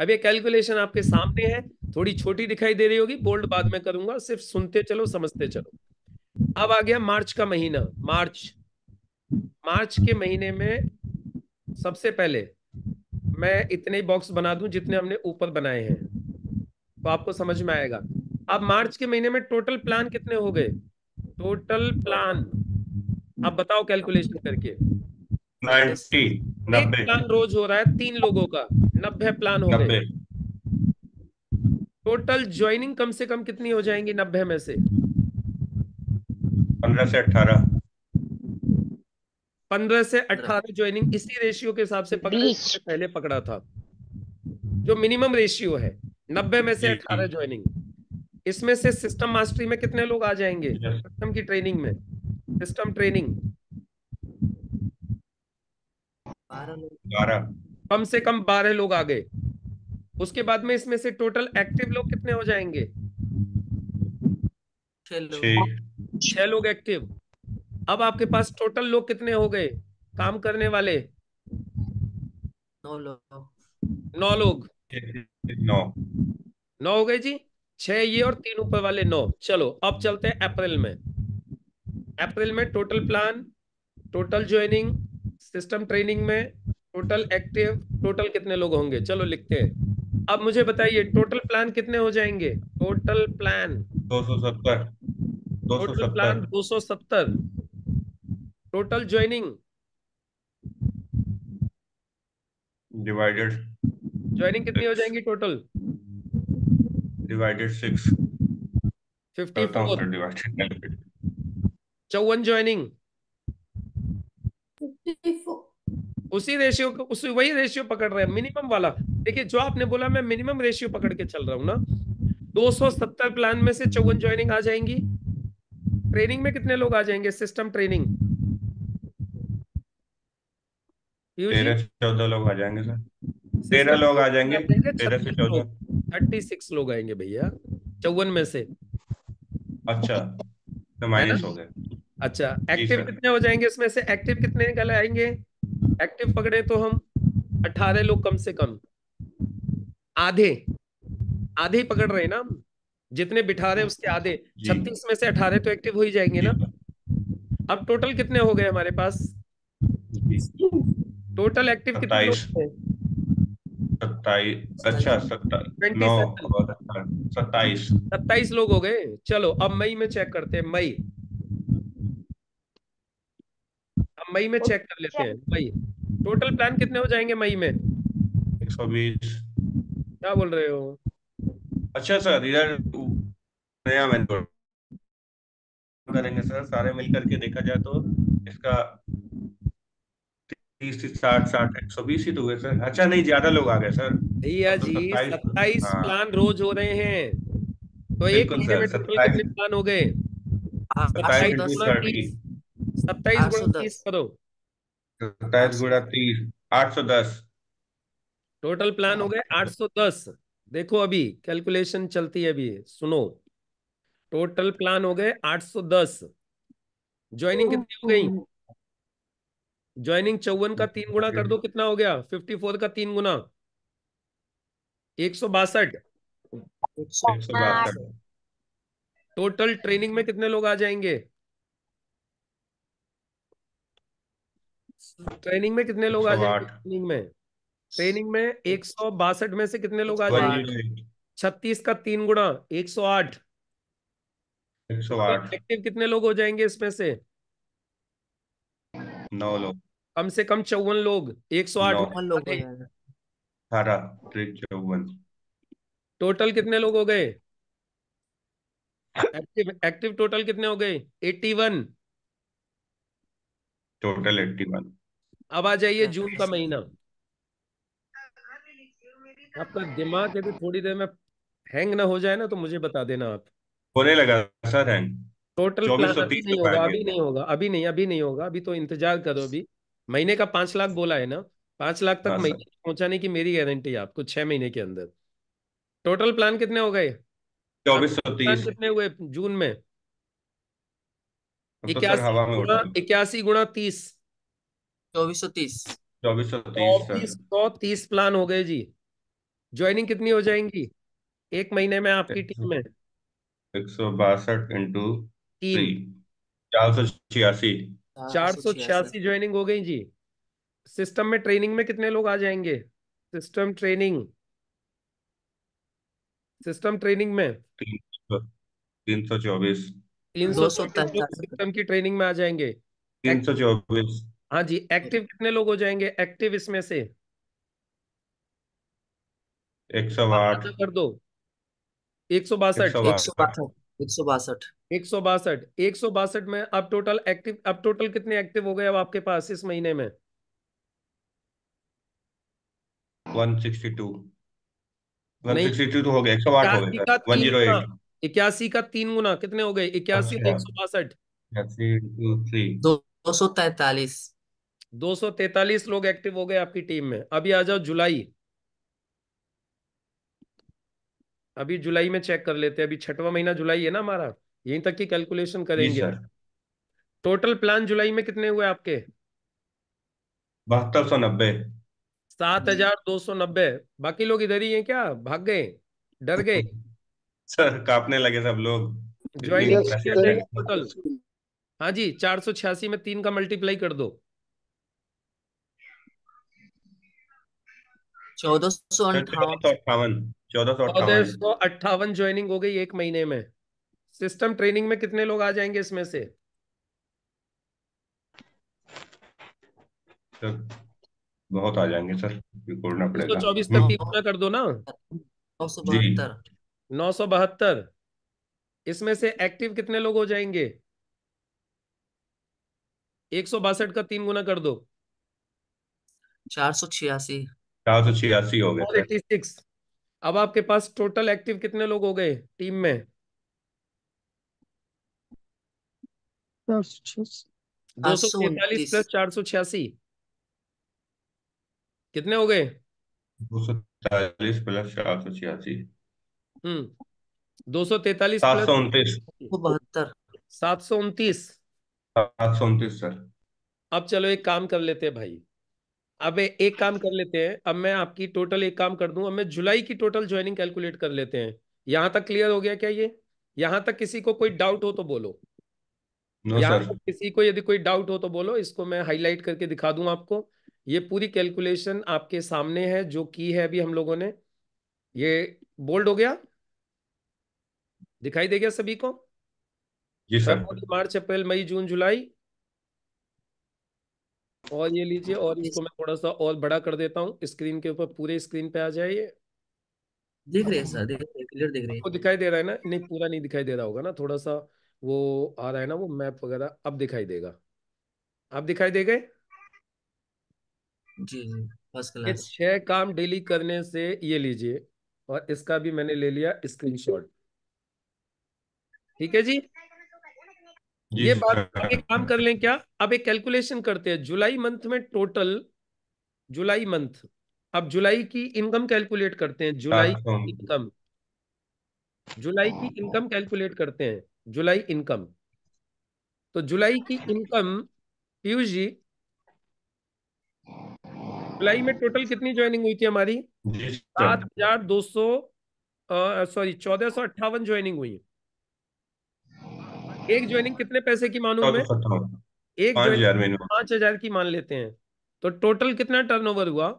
Speaker 1: अब ये कैलकुलेशन आपके सामने है थोड़ी छोटी दिखाई दे रही होगी बोल्ड बाद में करूंगा सिर्फ सुनते चलो समझते चलो अब आ गया मार्च का महीना मार्च मार्च के महीने में सबसे पहले मैं इतने बॉक्स बना दूं जितने हमने ऊपर बनाए हैं तो आपको समझ में आएगा अब मार्च के महीने में टोटल प्लान कितने हो गए टोटल प्लान आप बताओ कैलकुलेशन करके
Speaker 5: एक प्लान
Speaker 1: रोज हो रहा है तीन लोगों का नब्बे प्लान हो गए टोटल ज्वाइनिंग कम से कम कितनी हो जाएंगी नब्बे में से पंद्रह से अठारह पंद्रह से अठारह ज्वाइनिंग इसी रेशियो के हिसाब से पकड़ा पहले पकड़ा था जो मिनिमम रेशियो है नब्बे में से अठारह ज्वाइनिंग इसमें से सिस्टम मास्टरी में कितने लोग आ जाएंगे सिस्टम की ट्रेनिंग में सिस्टम ट्रेनिंग बारह कम से कम बारह लोग आ गए उसके बाद में इसमें से टोटल एक्टिव लोग कितने हो जाएंगे
Speaker 2: छह
Speaker 1: लोग एक्टिव अब आपके पास टोटल लोग कितने हो गए काम करने वाले
Speaker 4: नौ लोग नौ लोग नौ
Speaker 1: नौ हो गए जी छह ये और तीन ऊपर वाले नौ चलो अब चलते हैं अप्रैल में अप्रैल में total plan total joining system training में टोटल एक्टिव टोटल कितने लोग होंगे चलो लिखते हैं अब मुझे बताइए टोटल प्लान कितने हो जाएंगे टोटल प्लान दो सौ सत्तर टोटल प्लान दो सौ सत्तर टोटल ज्वाइनिंग डिवाइडेड ज्वाइनिंग कितनी हो जाएंगी total
Speaker 5: divided six fifty four divided
Speaker 1: चौवन ज्वाइनिंग उसी रेशियो को उसी वही रेशियो पकड़ रहे हैं मिनिमम वाला देखिए जो आपने बोला मैं मिनिमम रेशियो पकड़ के चल रहा हूं ना 270 प्लान में से चौवन ज्वाइनिंग आ जाएंगी ट्रेनिंग में कितने लोग आ जाएंगे सिस्टम ट्रेनिंग चौदह लोग आ जाएंगे सर तेरह लोग आ जाएंगे तेरह से चौदह थर्टी सिक्स लोग आएंगे भैया चौवन में से अच्छा तो माइनस हो गए अच्छा एक्टिव कितने हो जाएंगे इसमें से एक्टिव कितने कल आएंगे एक्टिव पकड़े तो हम अठारह लोग कम से कम आधे आधे ही पकड़ रहे हैं ना जितने बिठा रहे उसके आधे छत्तीस में से अठारह तो एक्टिव हो ही जाएंगे ना अब टोटल कितने हो गए हमारे पास टोटल एक्टिव कितने
Speaker 5: सत्ताईस अच्छा
Speaker 1: सत्ताईस सत्ताईस लोग हो गए चलो अब मई में चेक करते हैं मई मई में चेक कर लेते हैं मई टोटल प्लान कितने हो जाएंगे मई में एक सौ बीस क्या बोल रहे हो
Speaker 5: अच्छा सर इधर नया मैंने करेंगे सर सारे मिलकर के देखा जाए तो इसका तीस साठ साठ एक सौ बीस ही तो हुए सर अच्छा नहीं ज्यादा लोग आ गए सर
Speaker 1: भैया तो जी सत्ताईस हाँ। प्लान रोज हो रहे हैं तो एक सर, में टोटल कितने प्लान हो गए सत्ताईस गुणा तीस करो सत्ताईस गुणा तीस आठ सौ दस टोटल प्लान हो गए आठ सौ दस देखो अभी कैलकुलेशन चलती है अभी सुनो टोटल प्लान हो गए आठ सौ दस ज्वाइनिंग कितनी हो गई ज्वाइनिंग चौवन का तीन गुना कर दो कितना हो गया फिफ्टी फोर का तीन गुना एक सौ बासठ टोटल ट्रेनिंग में कितने लोग आ जाएंगे ट्रेनिंग में कितने लोग आ जाएंगे ट्रेनिंग में ट्रेनिंग में एक सौ बासठ में से कितने लोग आ जाएंगे छत्तीस का तीन गुणा एक सौ आठ
Speaker 5: एक सौ आठ
Speaker 1: एक्टिव कितने लोग हो जाएंगे इसमें से नौ लोग कम से कम चौवन लोग एक सौ आठ लोग चौवन टोटल कितने लोग हो गए एक्टिव एक्टिव टोटल कितने हो गए eighty one
Speaker 5: total eighty one
Speaker 1: अब आ जाइए जून हाँ, का महीना आपका दिमाग यदि थोड़ी देर में हैंग ना हो जाए ना तो मुझे बता देना आप
Speaker 5: होने लगा सर हैंग
Speaker 1: टोटल अभी नहीं तो होगा अभी नहीं होगा अभी नहीं अभी नहीं होगा अभी तो इंतजार करो अभी महीने का पांच लाख बोला है ना पांच लाख तक हाँ, महीने पहुंचाने की मेरी गारंटी है आपको छह महीने के अंदर टोटल प्लान कितने हो गए कितने हुए जून में
Speaker 5: तो इक्यासी गुणा
Speaker 1: इक्यासी गुणा तीस चौबीस सौ तीस
Speaker 5: चौबीस सौ तीस
Speaker 1: सौ तीस प्लान हो गए जी ज्वाइनिंग कितनी हो जाएंगी एक महीने में आपकी टीम में
Speaker 5: एक सौ बासठ इंटू चार सौ छियासी
Speaker 1: चार सौ छियासी ज्वाइनिंग हो गई जी सिस्टम में ट्रेनिंग में कितने लोग आ जाएंगे सिस्टम ट्रेनिंग सिस्टम ट्रेनिंग में
Speaker 5: तीन सौ चौबीस
Speaker 1: तीन सौ सिस्टम की ट्रेनिंग में आ जाएंगे तीन सौ चौबीस हाँ जी एक्टिव कितने लोग हो जाएंगे एक्टिव इसमें से
Speaker 5: एक सौ बासठ
Speaker 1: कर दो एक सौ बासठ एक सौ बासठ एक सौ बासठ एक सौ बासठ एक सौ बासठ में अब टोटल एक्टिव अब टोटल कितने एक्टिव हो गए अब आपके पास इस महीने में इक्यासी का तीन गुना कितने हो गए इक्यासी एक सौ बासठ दो सौ तैतालीस 243 लोग एक्टिव हो गए आपकी टीम में अभी आ जाओ जुलाई अभी जुलाई में चेक कर लेते हैं अभी छठवा महीना जुलाई है ना हमारा यहीं तक की कैलकुलेशन करेंगे टोटल प्लान जुलाई में कितने हुए आपके
Speaker 5: बहत्तर सौ नब्बे
Speaker 1: सात हजार दो सौ नब्बे बाकी लोग इधर ही हैं क्या भाग गए डर गए
Speaker 5: सर कांपने लगे सब लोग ज्वाइनिंग
Speaker 1: टोटल हाँ जी चार सौ छियासी में तीन का मल्टीप्लाई कर दो चौदह सौ
Speaker 5: अट्ठावन चौदह सौ
Speaker 1: अट्ठावन ज्वाइनिंग हो गई एक महीने में सिस्टम ट्रेनिंग में कितने लोग आ जाएंगे इसमें से
Speaker 5: बहुत आ जाएंगे सर पड़ेगा चौबीस तक की
Speaker 1: पूरा कर दो ना नौ सौ बहत्तर नौ सौ बहत्तर इसमें से एक्टिव कितने लोग हो जाएंगे एक सौ बासठ का तीन गुना कर दो चार सौ छियासी
Speaker 5: चार सौ छियासी हो गए
Speaker 1: अब आपके पास टोटल एक्टिव कितने लोग हो गए टीम में
Speaker 4: दो सौ तैतालीस
Speaker 1: प्लस चार सौ छियासी कितने हो गए
Speaker 5: दो सौ तैतालीस प्लस चार सौ छियासी
Speaker 1: हम्म दो सौ तैतालीस सात सौ उनतीस बहत्तर सात सौ उनतीस
Speaker 5: सात सौ उनतीस सर
Speaker 1: अब चलो एक काम कर लेते हैं भाई अब एक काम कर लेते हैं अब मैं आपकी टोटल एक काम कर दूं अब मैं जुलाई की टोटल ज्वाइनिंग कैलकुलेट कर लेते हैं यहां तक क्लियर हो गया क्या ये यहां तक किसी को कोई डाउट हो तो बोलो no, यहां तक किसी को यदि कोई डाउट हो तो बोलो इसको मैं हाईलाइट करके दिखा दूं आपको ये पूरी कैलकुलेशन आपके सामने है जो की है अभी हम लोगों ने ये बोल्ड हो गया दिखाई दे गया सभी को जी सर मार्च अप्रैल मई जून जुलाई और ये लीजिए हाँ, और इसको मैं थोड़ा सा और बड़ा कर देता हूँ स्क्रीन के ऊपर पूरे स्क्रीन पे आ जाइए देख रहे हैं सर क्लियर देख रहे हैं दिखाई दे रहा है ना नहीं पूरा नहीं दिखाई दे रहा होगा ना थोड़ा सा वो आ रहा है ना वो मैप वगैरह अब दिखाई देगा आप दिखाई दे गए जी
Speaker 2: जी
Speaker 1: छह काम डेली करने से ये लीजिए और इसका भी मैंने ले लिया स्क्रीनशॉट ठीक है जी ये बात एक काम कर लें क्या अब एक कैलकुलेशन करते हैं जुलाई मंथ में टोटल जुलाई मंथ अब जुलाई की इनकम कैलकुलेट करते हैं जुलाई की इनकम हाँ, जुलाई की इनकम हाँ। कैलकुलेट करते हैं जुलाई इनकम तो जुलाई की इनकम पीयूष जी जुलाई में टोटल कितनी ज्वाइनिंग हुई थी हमारी
Speaker 2: सात
Speaker 1: हजार दो सौ सॉरी चौदह सौ अट्ठावन ज्वाइनिंग हुई एक ज्वाइनिंग कितने पैसे की मानू मैं एक ज्वाइनिंग पांच हजार की मान लेते हैं तो टोटल कितना टर्नओवर हुआ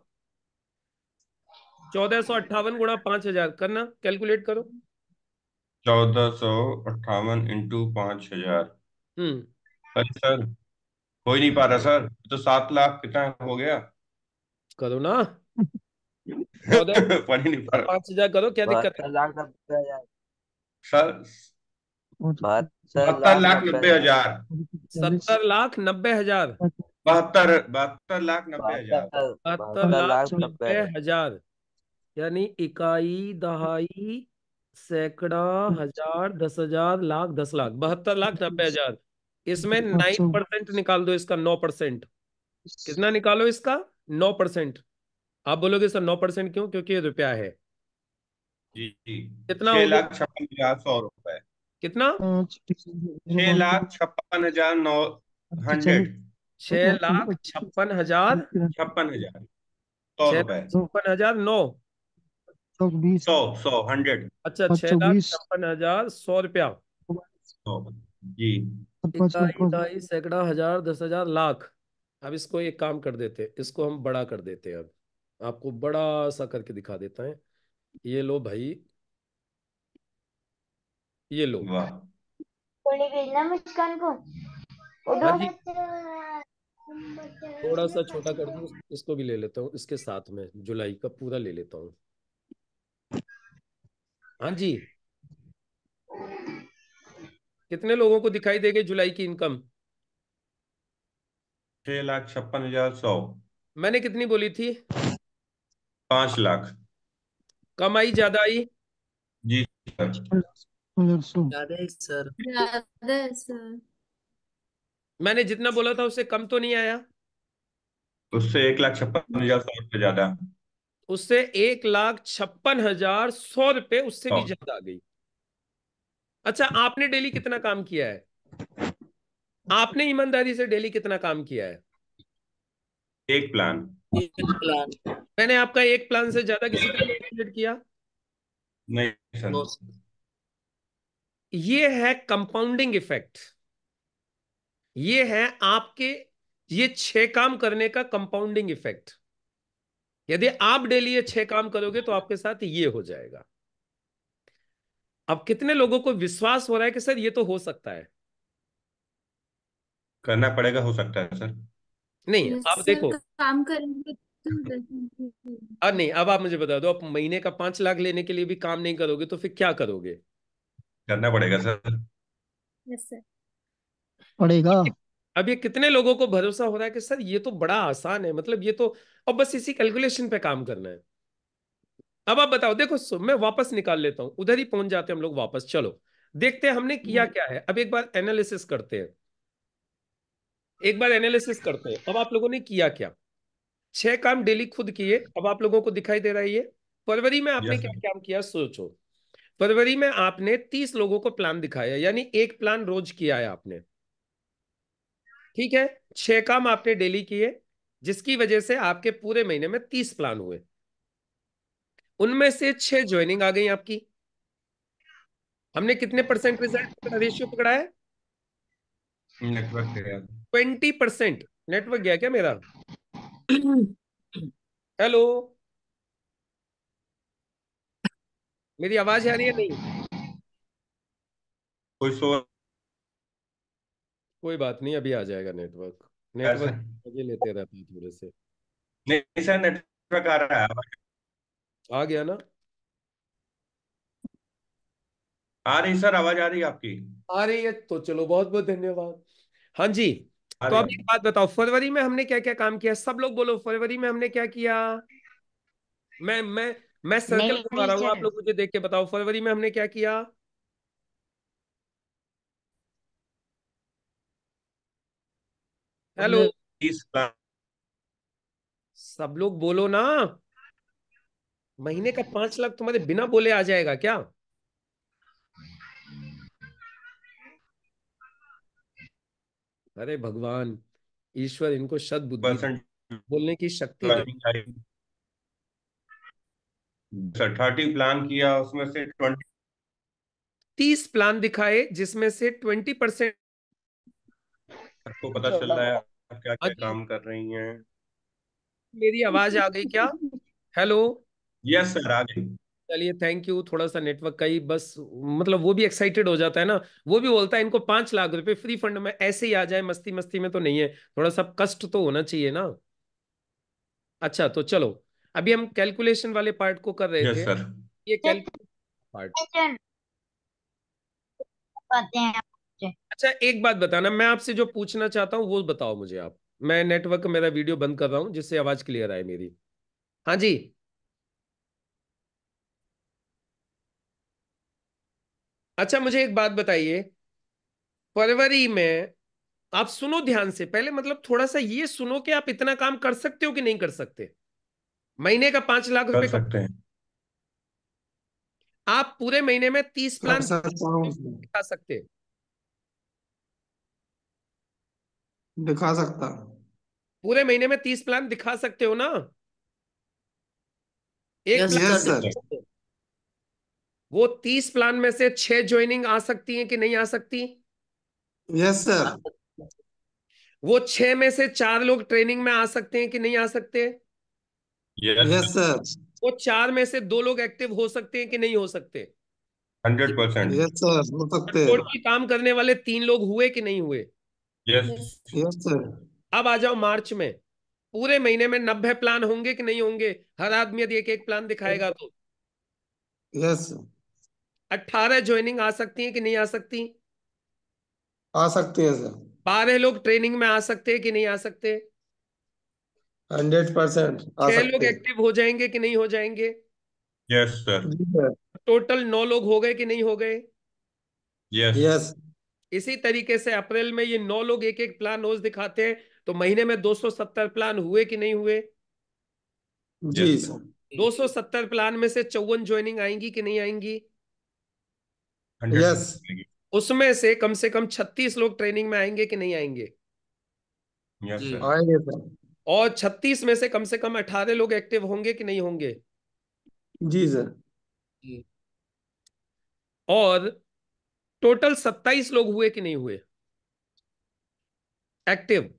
Speaker 1: चौदह सौ अट्ठावन गुणा पांच हजार करना कैलकुलेट करो
Speaker 5: चौदह सौ अट्ठावन इंटू पांच हजार
Speaker 1: हम्म।
Speaker 5: अरे सर हो ही नहीं पा रहा सर तो सात लाख कितना हो गया
Speaker 1: करो ना पढ़ नहीं पा रहा
Speaker 5: पांच हजार करो क्या
Speaker 1: दिक्कत है सर बहत्तर लाख नब्बे हजार सत्तर लाख नब्बे हजार बहत्तर बहत्तर लाख नब्बे हजार बहत्तर लाख नब्बे हजार यानी इकाई दहाई सैकड़ा हजार दस हजार लाख दस लाख बहत्तर लाख नब्बे हजार इसमें अच्छा। नाइन परसेंट निकाल दो इसका नौ परसेंट कितना निकालो इसका नौ परसेंट आप बोलोगे सर नौ परसेंट क्यों क्योंकि ये रुपया है
Speaker 5: जी कितना छप्पन हजार सौ रुपए
Speaker 1: कितना छह लाख
Speaker 5: छप्पन हजार नौ अच्छा,
Speaker 1: हंड्रेड छह अच्छा, अच्छा, लाख छप्पन हजार छप्पन हजार सौ रुपए छप्पन हजार नौ सौ सौ हंड्रेड
Speaker 5: अच्छा छह लाख छप्पन
Speaker 1: हजार सौ रुपया जी सैकड़ा हजार दस हजार लाख अब इसको एक काम कर देते हैं इसको हम बड़ा कर देते हैं अब आपको बड़ा सा करके दिखा देता है ये लो भाई ये लो थोड़ा सा छोटा कर दू इसको भी ले लेता हूँ इसके साथ में जुलाई का पूरा ले लेता हूँ हाँ जी कितने लोगों को दिखाई देगी जुलाई की इनकम छह लाख छप्पन हजार सौ मैंने कितनी बोली थी पांच लाख कमाई ज्यादा आई जी मैंने जितना बोला था उससे कम तो नहीं आया उससे एक
Speaker 5: लाख छप्पन हजार सौ रुपये ज्यादा
Speaker 1: उससे एक लाख छप्पन हजार सौ रुपये उससे भी हाँ। ज्यादा आ गई अच्छा आपने डेली कितना काम किया है आपने ईमानदारी से डेली कितना काम किया है एक प्लान एक प्लान मैंने आपका एक प्लान से ज्यादा किसी का किया नहीं सर ये है कंपाउंडिंग इफेक्ट ये है आपके ये छह काम करने का कंपाउंडिंग इफेक्ट यदि आप डेली ये छह काम करोगे तो आपके साथ ये हो जाएगा अब कितने लोगों को विश्वास हो रहा है कि सर ये तो हो सकता है करना पड़ेगा हो सकता है सर नहीं आप देखो
Speaker 2: काम करेंगे तो
Speaker 1: अब नहीं अब आप मुझे बता दो आप महीने का पांच लाख लेने के लिए भी काम नहीं करोगे तो फिर क्या करोगे करना पड़ेगा हम्म।
Speaker 2: सर
Speaker 4: पड़ेगा
Speaker 1: अब ये कितने लोगों को भरोसा हो रहा है कि सर ये तो बड़ा आसान है मतलब ये तो अब बस इसी कैलकुलेशन पे काम करना है अब आप बताओ देखो मैं वापस निकाल लेता हूं उधर ही पहुंच जाते हैं हम लोग वापस चलो देखते हैं हमने किया हम्म। क्या है अब एक बार एनालिसिस करते हैं एक बार एनालिसिस करते हैं अब आप लोगों ने किया क्या छह काम डेली खुद किए अब आप लोगों को दिखाई दे रहा है ये फरवरी में आपने क्या काम किया सोचो फरवरी में आपने तीस लोगों को प्लान दिखाया यानी एक प्लान रोज किया है आपने ठीक है छह काम आपने डेली किए जिसकी वजह से आपके पूरे महीने में तीस प्लान हुए उनमें से छह ज्वाइनिंग आ गई आपकी हमने कितने परसेंट रिजल्ट रेशियो पकड़ा है
Speaker 5: नेटवर्क
Speaker 1: ट्वेंटी परसेंट नेटवर्क गया क्या मेरा हेलो मेरी आवाज आ रही है नहीं कोई सो कोई बात नहीं अभी आ जाएगा नेटवर्क नेटवर्क मजे लेते रहते हैं थोड़े से
Speaker 5: नहीं सर नेटवर्क आ रहा
Speaker 1: है आ गया ना
Speaker 5: आ रही सर आवाज आ रही है आपकी
Speaker 1: आ रही है तो चलो बहुत बहुत धन्यवाद हाँ जी तो अब एक बात बताओ फरवरी में हमने क्या क्या काम किया सब लोग बोलो फरवरी में हमने क्या किया मैं मैं मैं सर्कल घुमा रहा हूँ आप लोग मुझे देख के बताओ फरवरी में हमने क्या किया हेलो सब लोग बोलो ना महीने का पांच लाख तुम्हारे बिना बोले आ जाएगा क्या अरे भगवान ईश्वर इनको शत बुद्धि बोलने की शक्ति थर्टी प्लान किया उसमें से ट्वेंटी तीस प्लान दिखाए जिसमें से ट्वेंटी परसेंट
Speaker 5: आपको पता चल रहा है क्या क्या हाँ काम कर रही हैं
Speaker 1: मेरी आवाज आ गई क्या हेलो यस सर आ गई चलिए थैंक यू थोड़ा सा नेटवर्क का ही बस मतलब वो भी एक्साइटेड हो जाता है ना वो भी बोलता है इनको पांच लाख रुपए फ्री फंड में ऐसे ही आ जाए मस्ती मस्ती में तो नहीं है थोड़ा सा कष्ट तो होना चाहिए ना अच्छा तो चलो अभी हम कैलकुलेशन वाले पार्ट को कर रहे yes, थे सर. ये पार्ट अच्छा एक बात बताना मैं आपसे जो पूछना चाहता हूँ वो बताओ मुझे आप मैं नेटवर्क मेरा वीडियो बंद कर रहा हूँ जिससे आवाज क्लियर आए मेरी हाँ जी अच्छा मुझे एक बात बताइए फरवरी में आप सुनो ध्यान से पहले मतलब थोड़ा सा ये सुनो कि आप इतना काम कर सकते हो कि नहीं कर सकते महीने का पांच लाख रुपए सकते हैं आप पूरे महीने में तीस प्लान दिखा सकते दिखा सकता पूरे महीने में तीस प्लान दिखा सकते हो ना एक yes, yes, सर। वो तीस प्लान में से छह ज्वाइनिंग आ सकती है कि नहीं आ सकती यस सर वो छह में से चार लोग ट्रेनिंग में आ सकते हैं कि नहीं आ सकते
Speaker 5: यस सर
Speaker 1: वो चार में से दो लोग एक्टिव हो सकते हैं कि नहीं हो सकते
Speaker 5: हंड्रेड परसेंट यस सर हो सकते हैं
Speaker 1: काम करने वाले तीन लोग हुए कि नहीं हुए यस यस सर अब आ जाओ मार्च में पूरे महीने में नब्बे प्लान होंगे कि नहीं होंगे हर आदमी यदि एक एक प्लान दिखाएगा तो यस अठारह ज्वाइनिंग आ सकती है कि नहीं आ सकती
Speaker 5: आ सकती है सर
Speaker 1: बारह लोग ट्रेनिंग में आ सकते हैं कि नहीं आ सकते
Speaker 5: हंड्रेड परसेंट छह लोग
Speaker 1: एक्टिव हो जाएंगे कि नहीं हो जाएंगे
Speaker 5: यस सर
Speaker 1: टोटल नौ लोग हो गए कि नहीं हो गए यस यस इसी तरीके से अप्रैल में ये नौ लोग एक एक प्लान रोज दिखाते हैं तो महीने में 270 प्लान हुए कि नहीं हुए जी दो सौ सत्तर प्लान में से चौवन ज्वाइनिंग आएंगी कि नहीं आएंगी
Speaker 2: यस
Speaker 1: yes. उसमें से कम से कम छत्तीस लोग ट्रेनिंग में आएंगे कि नहीं आएंगे yes, आएंगे सर और 36 में से कम से कम 18 लोग एक्टिव होंगे कि नहीं होंगे जी सर और टोटल 27 लोग हुए कि नहीं हुए एक्टिव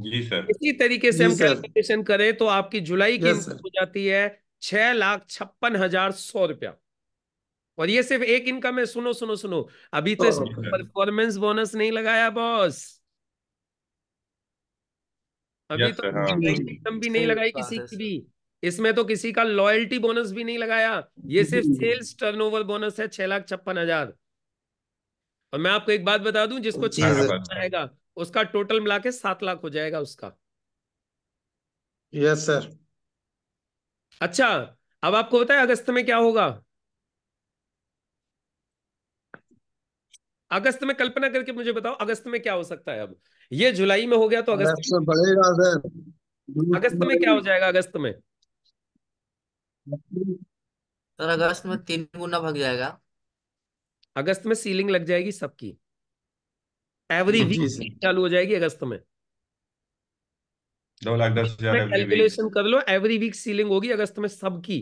Speaker 1: जी सर इसी तरीके से हम कैलकुलेशन करें तो आपकी जुलाई की हो जाती है छह लाख छप्पन हजार सौ रुपया और ये सिर्फ एक इनकम है सुनो सुनो सुनो अभी तो परफॉर्मेंस oh, बोनस नहीं लगाया बॉस
Speaker 2: अभी तो सिस्टम
Speaker 1: हाँ। भी नहीं लगाई किसी की भी इसमें तो किसी का लॉयल्टी बोनस भी नहीं लगाया ये सिर्फ सेल्स टर्नओवर बोनस है छह लाख छप्पन हजार और मैं आपको एक बात बता दूं जिसको छह जाएगा उसका टोटल मिला के सात लाख हो जाएगा उसका यस सर अच्छा अब आपको पता है अगस्त में क्या होगा अगस्त में कल्पना करके मुझे बताओ अगस्त में क्या हो सकता है अब ये जुलाई में हो गया तो अगस्त में बढ़ेगा सर अगस्त में क्या हो जाएगा अगस्त में सर अगस्त में तीन गुना भाग जाएगा अगस्त में सीलिंग लग जाएगी सबकी एवरी वीक चालू हो जाएगी अगस्त में
Speaker 5: दो लाख दस हजार कैलकुलेशन
Speaker 1: कर लो एवरी वीक सीलिंग होगी अगस्त में सबकी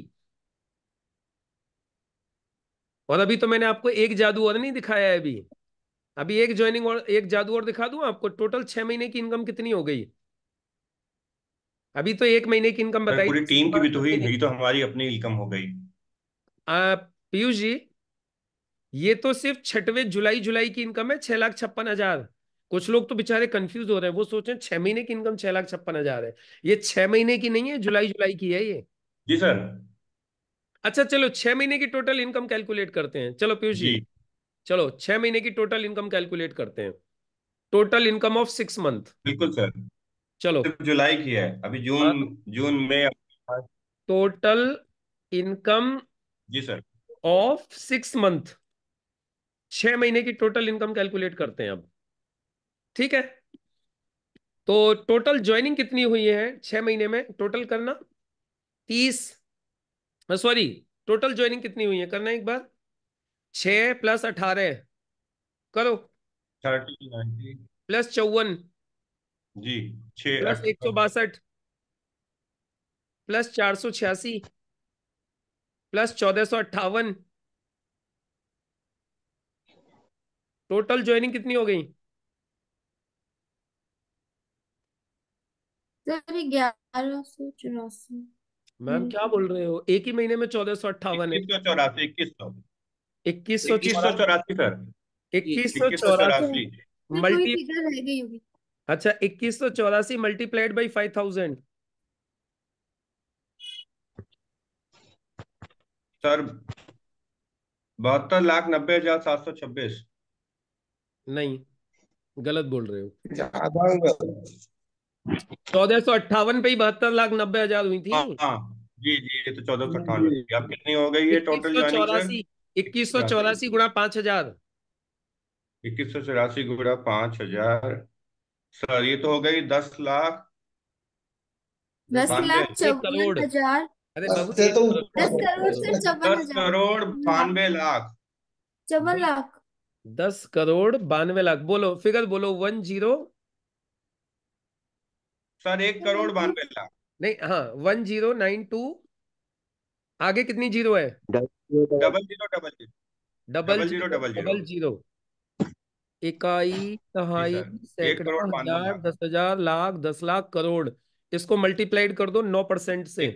Speaker 1: और अभी तो मैंने आपको एक जादू और नहीं दिखाया है अभी अभी एक ज्वाइनिंग और एक जादू और दिखा दूं आपको टोटल छह महीने की इनकम कितनी हो गई अभी तो एक महीने की इनकम बताई पूरी टीम की भी तो हुई तो हमारी अपनी इनकम हो गई पीयूष जी ये तो सिर्फ छठवे जुलाई जुलाई की इनकम है छह लाख छप्पन हजार कुछ लोग तो बेचारे कंफ्यूज हो रहे हैं वो सोच रहे हैं छह महीने की इनकम छह लाख छप्पन हजार है ये छह महीने की नहीं है जुलाई जुलाई की है ये जी सर अच्छा चलो छह महीने की टोटल इनकम कैलकुलेट करते हैं चलो पीयूष जी, जी चलो छह महीने की टोटल इनकम कैलकुलेट करते हैं total income of six month बिल्कुल सर चलो जुलाई की है अभी जून हाँ। जून में टोटल इनकम जी सर ऑफ सिक्स मंथ छह महीने की टोटल इनकम कैलकुलेट करते हैं अब ठीक है तो टोटल ज्वाइनिंग कितनी हुई है छह महीने में टोटल करना तीस सॉरी टोटल ज्वाइनिंग कितनी हुई है करना एक बार छ प्लस अठारह करो
Speaker 5: प्लस चौवन जी छ प्लस एक
Speaker 1: सौ बासठ प्लस चार सौ छियासी प्लस चौदह सौ अट्ठावन टोटल ज्वाइनिंग कितनी हो गई मैम क्या बोल रहे हो एक ही महीने में चौदह सौ अट्ठावन है चौरासी इक्कीस सौ इक्कीस सौ चौरासी सर इक्कीस सौ चौरासी मल्टी
Speaker 2: तो
Speaker 1: अच्छा इक्कीस सौ चौरासी multiplied by five thousand
Speaker 5: sir बहत्तर लाख नब्बे हजार सात सौ छब्बीस
Speaker 1: नहीं गलत बोल रहे हो चौदह सौ अट्ठावन पे ही बहत्तर लाख नब्बे हजार हुई थी आ, हाँ, आ, हाँ। जी जी ये तो चौदह सौ अट्ठावन
Speaker 5: अब कितनी हो गई है टोटल चौरासी
Speaker 1: इक्कीस सौ चौरासी गुणा पांच हजार
Speaker 5: इक्कीस सौ चौरासी गुणा पांच हजार सर ये तो हो गई दस लाख
Speaker 2: दस लाख चौवन हजार
Speaker 5: अरे तो दस करोड़
Speaker 2: से चौवन दस
Speaker 1: करोड़ बानवे लाख
Speaker 2: चौवन लाख
Speaker 1: दस करोड़ बानवे लाख बोलो फिगर बोलो वन जीरो सर एक करोड़ बानवे लाख नहीं हाँ वन जीरो नाइन टू आगे कितनी जीरो है
Speaker 5: double zero double zero
Speaker 1: double zero double zero double zero इकाई तहाई सैकड़ों हजार दस हजार लाख दस लाख करोड़ इसको मल्टीप्लाइड कर दो नौ परसेंट से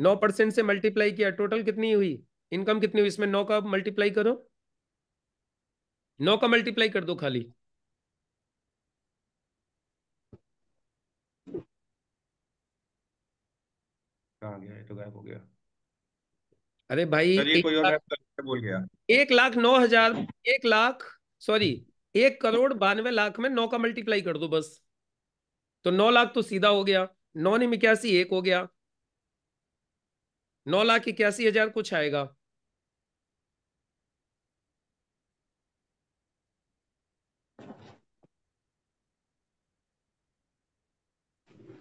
Speaker 1: नौ परसेंट से मल्टीप्लाई किया टोटल कितनी हुई इनकम कितनी हुई इसमें नौ का मल्टीप्लाई करो नौ का मल्टीप्लाई कर दो खाली
Speaker 5: कहाँ गया ये तो गायब हो गया
Speaker 1: अरे भाई एक लाख, एक लाख नौ हजार एक लाख सॉरी एक करोड़ बानवे लाख में नौ का मल्टीप्लाई कर दो बस तो नौ लाख तो सीधा हो गया नौ ने इक्यासी एक हो गया नौ लाख इक्यासी हजार कुछ आएगा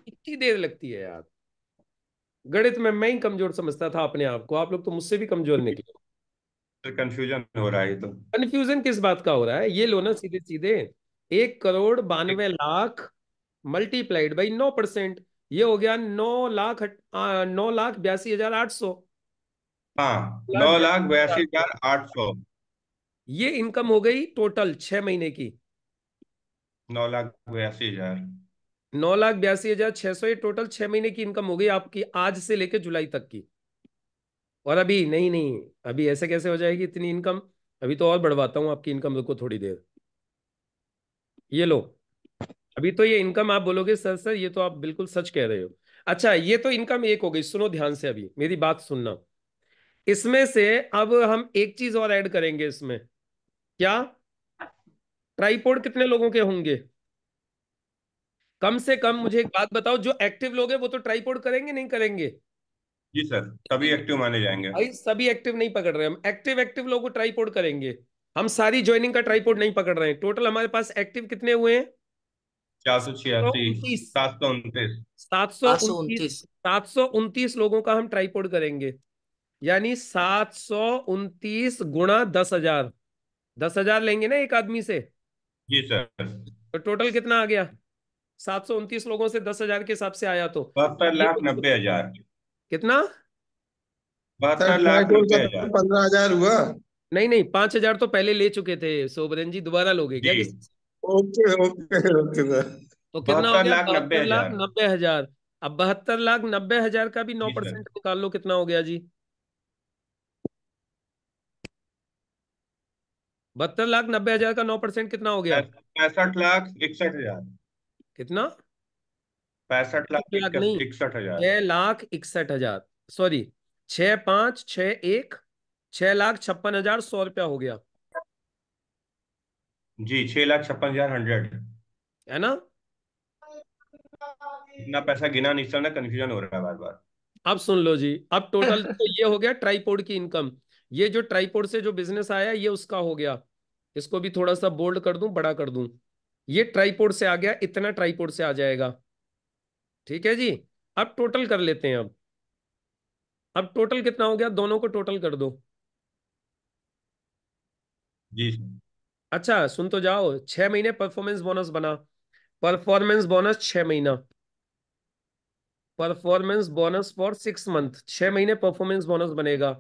Speaker 1: कितनी देर लगती है यार गणित में मैं ही कमजोर समझता था अपने आप को आप लोग तो मुझसे भी कमजोर निकले कंफ्यूजन हो रहा है तो कंफ्यूजन किस बात का हो रहा है ये लो ना सीधे सीधे एक करोड़ बानवे लाख मल्टीप्लाइड बाई नौ परसेंट ये हो गया नौ लाख नौ लाख बयासी हजार आठ सौ
Speaker 5: हाँ नौ लाख बयासी हजार आठ सौ
Speaker 1: ये इनकम हो गई टोटल छह महीने की नौ लाख बयासी हजार नौ लाख बयासी हजार छह सौ ये टोटल छह महीने की इनकम हो गई आपकी आज से लेकर जुलाई तक की और अभी नहीं नहीं अभी ऐसे कैसे हो जाएगी इतनी इनकम अभी तो और बढ़वाता हूँ आपकी इनकम रुको थोड़ी देर ये लो अभी तो ये इनकम आप बोलोगे सर सर ये तो आप बिल्कुल सच कह रहे हो अच्छा ये तो इनकम एक हो गई सुनो ध्यान से अभी मेरी बात सुनना इसमें से अब हम एक चीज और ऐड करेंगे इसमें क्या ट्राईपोर्ड कितने लोगों के होंगे कम से कम मुझे एक बात बताओ जो एक्टिव लोग हैं वो तो ट्राईपोर्ड करेंगे नहीं करेंगे जी सर सभी एक्टिव
Speaker 5: माने जाएंगे भाई
Speaker 1: सभी एक्टिव नहीं पकड़ रहे हम एक्टिव एक्टिव लोग को ट्राईपोर्ड करेंगे हम सारी ज्वाइनिंग का ट्राईपोर्ड नहीं पकड़ रहे हैं टोटल हमारे पास एक्टिव कितने हुए हैं
Speaker 5: चार सौ छियासी
Speaker 1: सात सौ उनतीस सात सौ उनतीस लोगों का हम ट्राईपोर्ड करेंगे यानी सात सौ उनतीस गुणा दस हजार दस हजार लेंगे ना एक आदमी से जी सर तो टोटल कितना आ गया सात सौ उनतीस लोगों से दस हजार के हिसाब से आया तो बहत्तर लाख तो नब्बे हजार कितना बहत्तर लाख
Speaker 6: पंद्रह हजार हुआ
Speaker 1: नहीं नहीं पांच हजार तो पहले ले चुके थे सोबरन जी दोबारा लोगे क्या
Speaker 6: ओके ओके ओके तो
Speaker 1: कितना हो गया बहत्तर लाख नब्बे हजार अब बहत्तर लाख नब्बे हजार का भी नौ परसेंट निकाल लो कितना हो गया जी बहत्तर लाख नब्बे हजार का नौ परसेंट कितना हो गया पैंसठ लाख इकसठ हजार कितना पैंसठ लाख इकसठ हजार छह लाख इकसठ हजार सॉरी छ पांच छ एक छह लाख छप्पन हजार सौ रुपया हो गया
Speaker 5: जी छह लाख छप्पन हजार हंड्रेड
Speaker 1: है ना इतना पैसा गिना नहीं चलना कंफ्यूजन हो रहा है बार बार अब सुन लो जी अब टोटल तो ये हो गया ट्राईपोर्ड की इनकम ये जो ट्राईपोर्ड से जो बिजनेस आया ये उसका हो गया इसको भी थोड़ा सा बोल्ड कर दूं बड़ा कर दूं ये ट्राईपोर्ड से आ गया इतना ट्राईपोर्ड से आ जाएगा ठीक है जी अब टोटल कर लेते हैं अब अब टोटल कितना हो गया दोनों को टोटल कर दो जी अच्छा सुन तो जाओ छह महीने परफॉर्मेंस बोनस बना परफॉर्मेंस बोनस छह महीना performance bonus for six month छह महीने परफॉर्मेंस बोनस बनेगा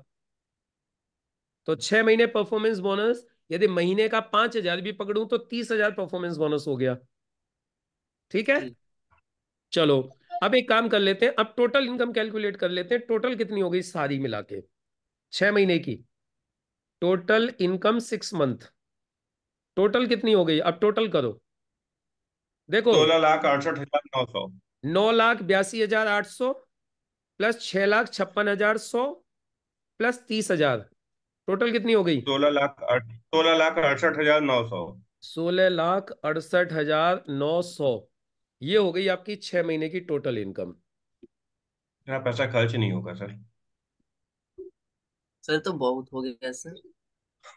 Speaker 1: तो छह महीने परफॉर्मेंस बोनस यदि महीने का पांच हजार भी पकड़ू तो तीस हजार परफॉर्मेंस बोनस हो गया ठीक है चलो अब एक काम कर लेते हैं अब टोटल इनकम कैलकुलेट कर लेते हैं टोटल कितनी हो गई सारी मिला के छह महीने की total income six month total कितनी हो गई अब टोटल करो
Speaker 5: देखो सोलह लाख अड़सठ हजार नौ सौ
Speaker 1: नौ लाख बयासी हजार आठ सौ प्लस छह लाख छप्पन हजार सौ प्लस तीस हजार टोटल कितनी हो गई सोलह लाख सोलह लाख अड़सठ हजार नौ सौ सोलह लाख अड़सठ हजार नौ सौ ये हो गई आपकी छह महीने की टोटल इनकम इतना पैसा खर्च नहीं होगा सर
Speaker 4: सर तो बहुत हो गया सर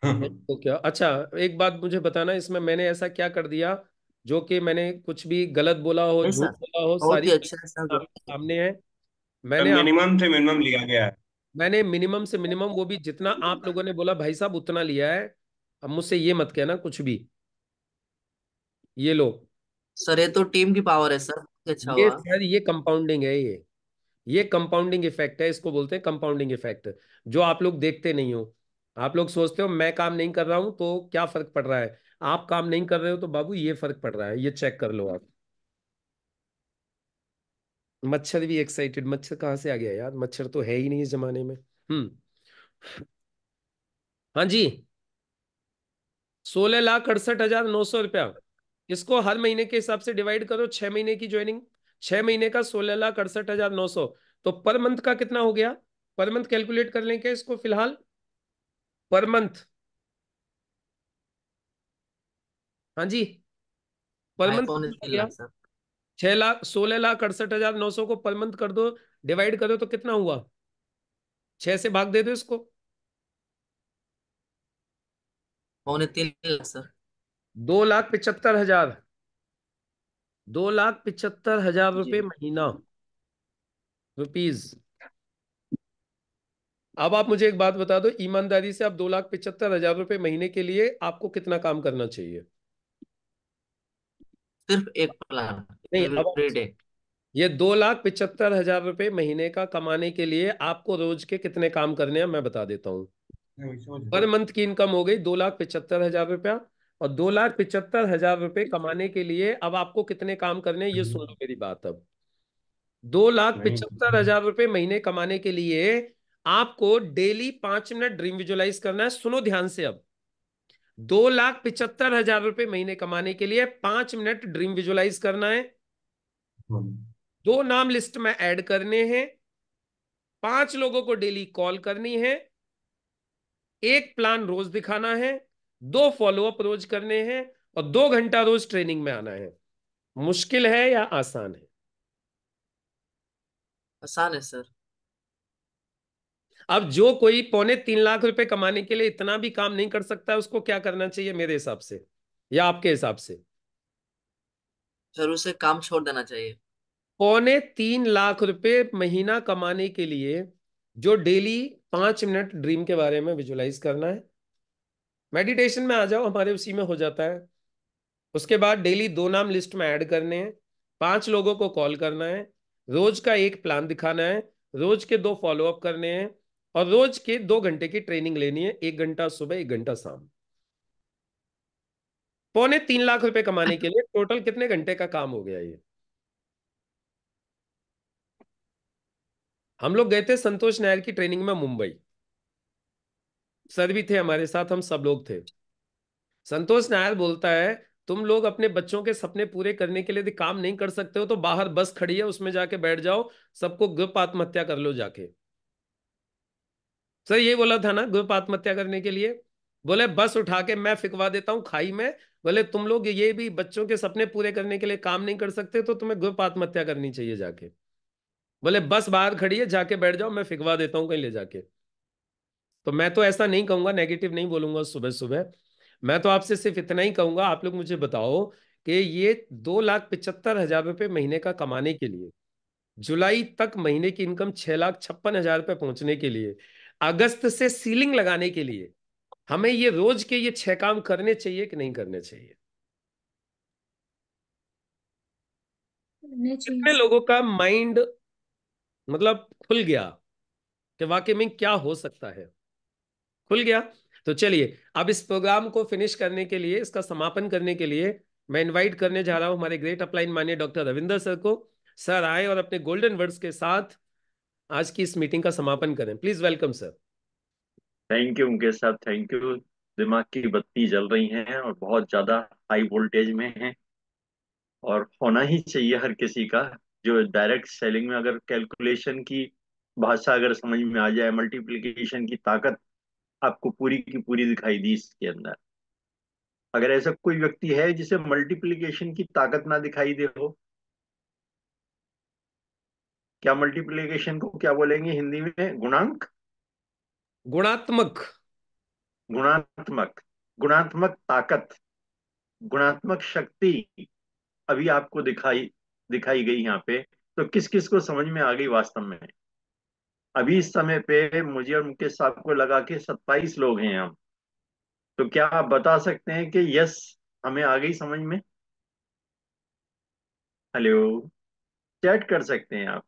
Speaker 1: तो क्या अच्छा एक बात मुझे बताना इसमें मैंने ऐसा क्या कर दिया जो कि मैंने कुछ भी गलत बोला हो झूठ बोला हो सारी अच्छा सामने है
Speaker 5: मैंने मिनिमम से मिनिमम लिया गया है
Speaker 1: मैंने मिनिमम से मिनिमम वो भी जितना आप लोगों ने बोला भाई साहब उतना लिया है अब मुझसे ये मत कहना कुछ
Speaker 4: भी ये लो सर ये तो टीम की पावर है सर अच्छा ये सर
Speaker 1: ये कंपाउंडिंग है ये ये कंपाउंडिंग इफेक्ट है इसको बोलते हैं कंपाउंडिंग इफेक्ट जो आप लोग देखते नहीं हो आप लोग सोचते हो मैं काम नहीं कर रहा हूं तो क्या फर्क पड़ रहा है आप काम नहीं कर रहे हो तो बाबू ये फर्क पड़ रहा है ये चेक कर लो आप मच्छर भी एक्साइटेड मच्छर कहाँ से आ गया यार मच्छर तो है ही नहीं इस जमाने में हम्म हाँ जी सोलह लाख अड़सठ हजार नौ सौ रुपया इसको हर महीने के हिसाब से डिवाइड करो छह महीने की ज्वाइनिंग छह महीने का सोलह लाख अड़सठ हजार नौ सौ तो पर मंथ का कितना हो गया पर मंथ कैलकुलेट कर लेंगे इसको फिलहाल पर मंथ हाँ जी पर मंथ छह लाख सोलह लाख अड़सठ हजार नौ सौ को पर मंथ कर दो डिवाइड करो तो कितना हुआ छह से भाग दे दो इसको पौने तीन लाख सर दो लाख पिचहत्तर हजार दो लाख पिचहत्तर हजार रुपये महीना रुपीज अब आप मुझे एक बात बता दो ईमानदारी से आप दो लाख पिचहत्तर हजार रुपये महीने के लिए आपको कितना काम करना चाहिए
Speaker 4: सिर्फ एक प्लान नहीं
Speaker 1: डे ये दो लाख पिछहत्तर हजार रुपए महीने का कमाने के लिए आपको रोज के कितने काम करने हैं मैं बता देता हूँ पर मंथ की इनकम हो गई दो लाख पिछहत्तर हजार रुपया और दो लाख पिचहत्तर हजार रुपए कमाने के लिए अब आपको कितने काम करने ये हम्म। सुन लो मेरी बात अब दो लाख पिछहत्तर हजार रुपए महीने कमाने के लिए आपको डेली पांच मिनट ड्रीम विजुअलाइज करना है सुनो ध्यान से अब दो लाख पिचहत्तर हजार रुपए महीने कमाने के लिए पांच मिनट ड्रीम विजुअलाइज करना है हम्म। दो नाम लिस्ट में ऐड करने हैं पांच लोगों को डेली कॉल करनी है एक प्लान रोज दिखाना है दो फॉलोअप रोज करने हैं और दो घंटा रोज ट्रेनिंग में आना है मुश्किल है या आसान है आसान है सर अब जो कोई पौने तीन लाख रुपए कमाने के लिए इतना भी काम नहीं कर सकता है उसको क्या करना चाहिए मेरे हिसाब से या आपके हिसाब से
Speaker 4: सर उसे काम छोड़ देना चाहिए
Speaker 1: पौने तीन लाख रुपए महीना कमाने के लिए जो डेली पांच मिनट ड्रीम के बारे में विजुलाइज करना है मेडिटेशन में आ जाओ हमारे उसी में हो जाता है उसके बाद डेली दो नाम लिस्ट में ऐड करने हैं पांच लोगों को कॉल करना है रोज का एक प्लान दिखाना है रोज के दो फॉलोअप करने हैं और रोज के दो घंटे की ट्रेनिंग लेनी है एक घंटा सुबह एक घंटा शाम पौने तीन लाख रुपए कमाने के लिए टोटल कितने घंटे का काम हो गया ये हम लोग गए थे संतोष नायर की ट्रेनिंग में मुंबई सर भी थे हमारे साथ हम सब लोग थे संतोष नायर बोलता है तुम लोग अपने बच्चों के सपने पूरे करने के लिए यदि काम नहीं कर सकते हो तो बाहर बस खड़ी है उसमें जाके बैठ जाओ सबको ग्रुप आत्महत्या कर लो जाके सर यही बोला था ना ग्रुप आत्महत्या करने के लिए बोले बस उठा के मैं फिकवा देता हूँ खाई में बोले तुम लोग ये भी बच्चों के सपने पूरे करने के लिए काम नहीं कर सकते तो तुम्हें ग्रुप आत्महत्या करनी चाहिए जाके बोले बस बाहर खड़ी है जाके बैठ जाओ मैं फिकवा देता हूँ कहीं ले जाके तो मैं तो ऐसा नहीं कहूंगा नेगेटिव नहीं बोलूंगा सुबह सुबह मैं तो आपसे सिर्फ इतना ही कहूंगा आप लोग मुझे बताओ कि ये दो लाख पिचहत्तर हजार रुपये महीने का कमाने के लिए जुलाई तक महीने की इनकम छह लाख छप्पन हजार रुपये पहुंचने के लिए अगस्त से सीलिंग लगाने के लिए हमें ये रोज के ये छह काम करने चाहिए कि नहीं करने चाहिए कितने लोगों का माइंड मतलब खुल गया कि वाकई में क्या हो सकता है खुल गया तो चलिए अब इस प्रोग्राम को फिनिश करने के लिए इसका समापन करने के लिए मैं इनवाइट करने जा रहा हूं हमारे ग्रेट अपलाइन मान्य डॉक्टर रविंदर सर को सर आए और अपने गोल्डन वर्ड्स के साथ आज की इस मीटिंग का समापन करें please welcome sir
Speaker 6: thank you Mukesh साहब थैंक यू दिमाग की बत्ती जल रही है और बहुत ज्यादा हाई वोल्टेज में है और होना ही चाहिए हर किसी का जो डायरेक्ट सेलिंग में अगर कैलकुलेशन की भाषा अगर समझ में आ जाए मल्टीप्लीकेशन की ताकत आपको पूरी की पूरी दिखाई दी इसके अंदर अगर ऐसा कोई व्यक्ति है जिसे मल्टीप्लीकेशन की ताकत ना दिखाई दे हो क्या मल्टीप्लीकेशन को क्या बोलेंगे हिंदी में गुणांक गुणात्मक गुणात्मक गुणात्मक ताकत गुणात्मक शक्ति अभी आपको दिखाई दिखाई गई यहाँ पे तो किस किस को समझ में आ गई वास्तव में अभी इस समय पे मुझे और मुकेश साहब को लगा के सत्ताईस लोग हैं हम तो क्या आप बता सकते हैं कि यस हमें आ गई समझ में हेलो चैट कर सकते हैं आप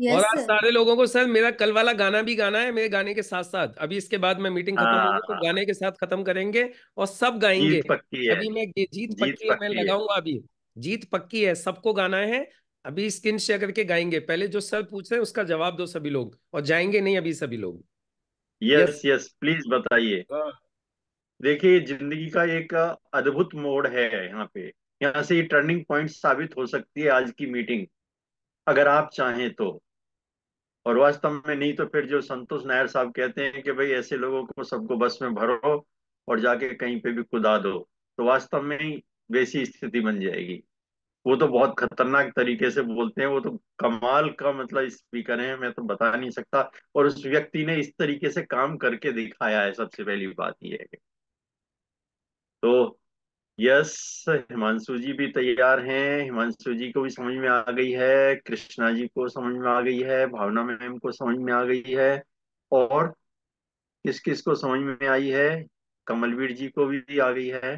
Speaker 1: yes, और आप सारे लोगों को सर मेरा कल वाला गाना भी गाना है मेरे गाने के साथ साथ अभी इसके बाद मैं मीटिंग खत्म हाँ, होगी तो हाँ। गाने के साथ खत्म करेंगे और सब गाएंगे अभी मैं जीत पक्की है मैं लगाऊंगा अभी जीत पक्की है सबको गाना है अभी स्क्रीन शेयर करके गाएंगे पहले जो सर पूछ रहे हैं उसका जवाब दो सभी लोग और जाएंगे नहीं अभी सभी लोग
Speaker 6: यस यस प्लीज बताइए हाँ। देखिए जिंदगी का एक अद्भुत मोड़ है यहाँ पे यहाँ से ये टर्निंग पॉइंट साबित हो सकती है आज की मीटिंग अगर आप चाहें तो और वास्तव में नहीं तो फिर जो संतोष नायर साहब कहते हैं कि भाई ऐसे लोगों को सबको बस में भरो और जाके कहीं पे भी कुदा दो तो वास्तव में ही वैसी स्थिति बन जाएगी वो तो बहुत खतरनाक तरीके से बोलते हैं वो तो कमाल का मतलब स्पीकर है मैं तो बता नहीं सकता और उस व्यक्ति ने इस तरीके से काम करके दिखाया है सबसे पहली बात यह है तो यस हिमांशु जी भी तैयार हैं हिमांशु जी को भी समझ में आ गई है कृष्णा जी को समझ में आ गई है भावना मैम को समझ में आ गई है और किस किस को समझ में आई है कमलवीर जी को भी आ गई है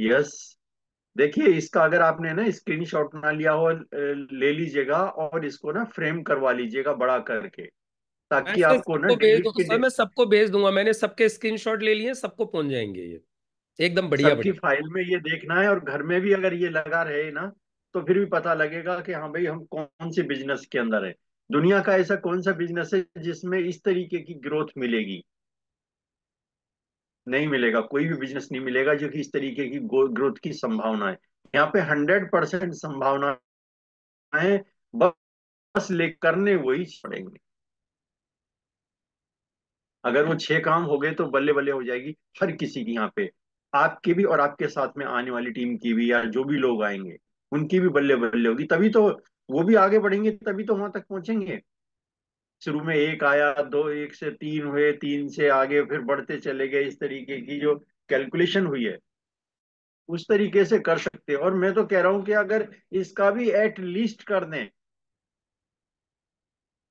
Speaker 6: यस देखिए इसका अगर आपने ना स्क्रीन शॉट ना लिया हो ले लीजिएगा और इसको ना फ्रेम करवा लीजिएगा बड़ा करके ताकि आपको ना मैं
Speaker 1: सबको भेज दूंगा मैंने सबके स्क्रीन ले लिए सबको पहुंच जाएंगे ये एकदम
Speaker 6: बढ़िया सबकी बढ़िया फाइल में ये देखना है और घर में भी अगर ये लगा रहे ना तो फिर भी पता लगेगा कि हाँ भाई हम कौन से बिजनेस के अंदर है दुनिया का ऐसा कौन सा बिजनेस है जिसमें इस तरीके की ग्रोथ मिलेगी नहीं मिलेगा कोई भी बिजनेस नहीं मिलेगा जो कि इस तरीके की ग्रोथ की संभावना है यहाँ पे हंड्रेड परसेंट संभावना है बस ले करने वही पड़ेंगे अगर वो छह काम हो गए तो बल्ले बल्ले हो जाएगी हर किसी की यहाँ पे आपके भी और आपके साथ में आने वाली टीम की भी या जो भी लोग आएंगे उनकी भी बल्ले बल्ले होगी तभी तो वो भी आगे बढ़ेंगे तभी तो वहां तक पहुंचेंगे शुरू में एक आया दो एक से तीन हुए तीन से आगे फिर बढ़ते चले गए इस तरीके की जो कैलकुलेशन हुई है उस तरीके से कर सकते और मैं तो कह रहा हूं कि अगर इसका भी एट लीस्ट कर दें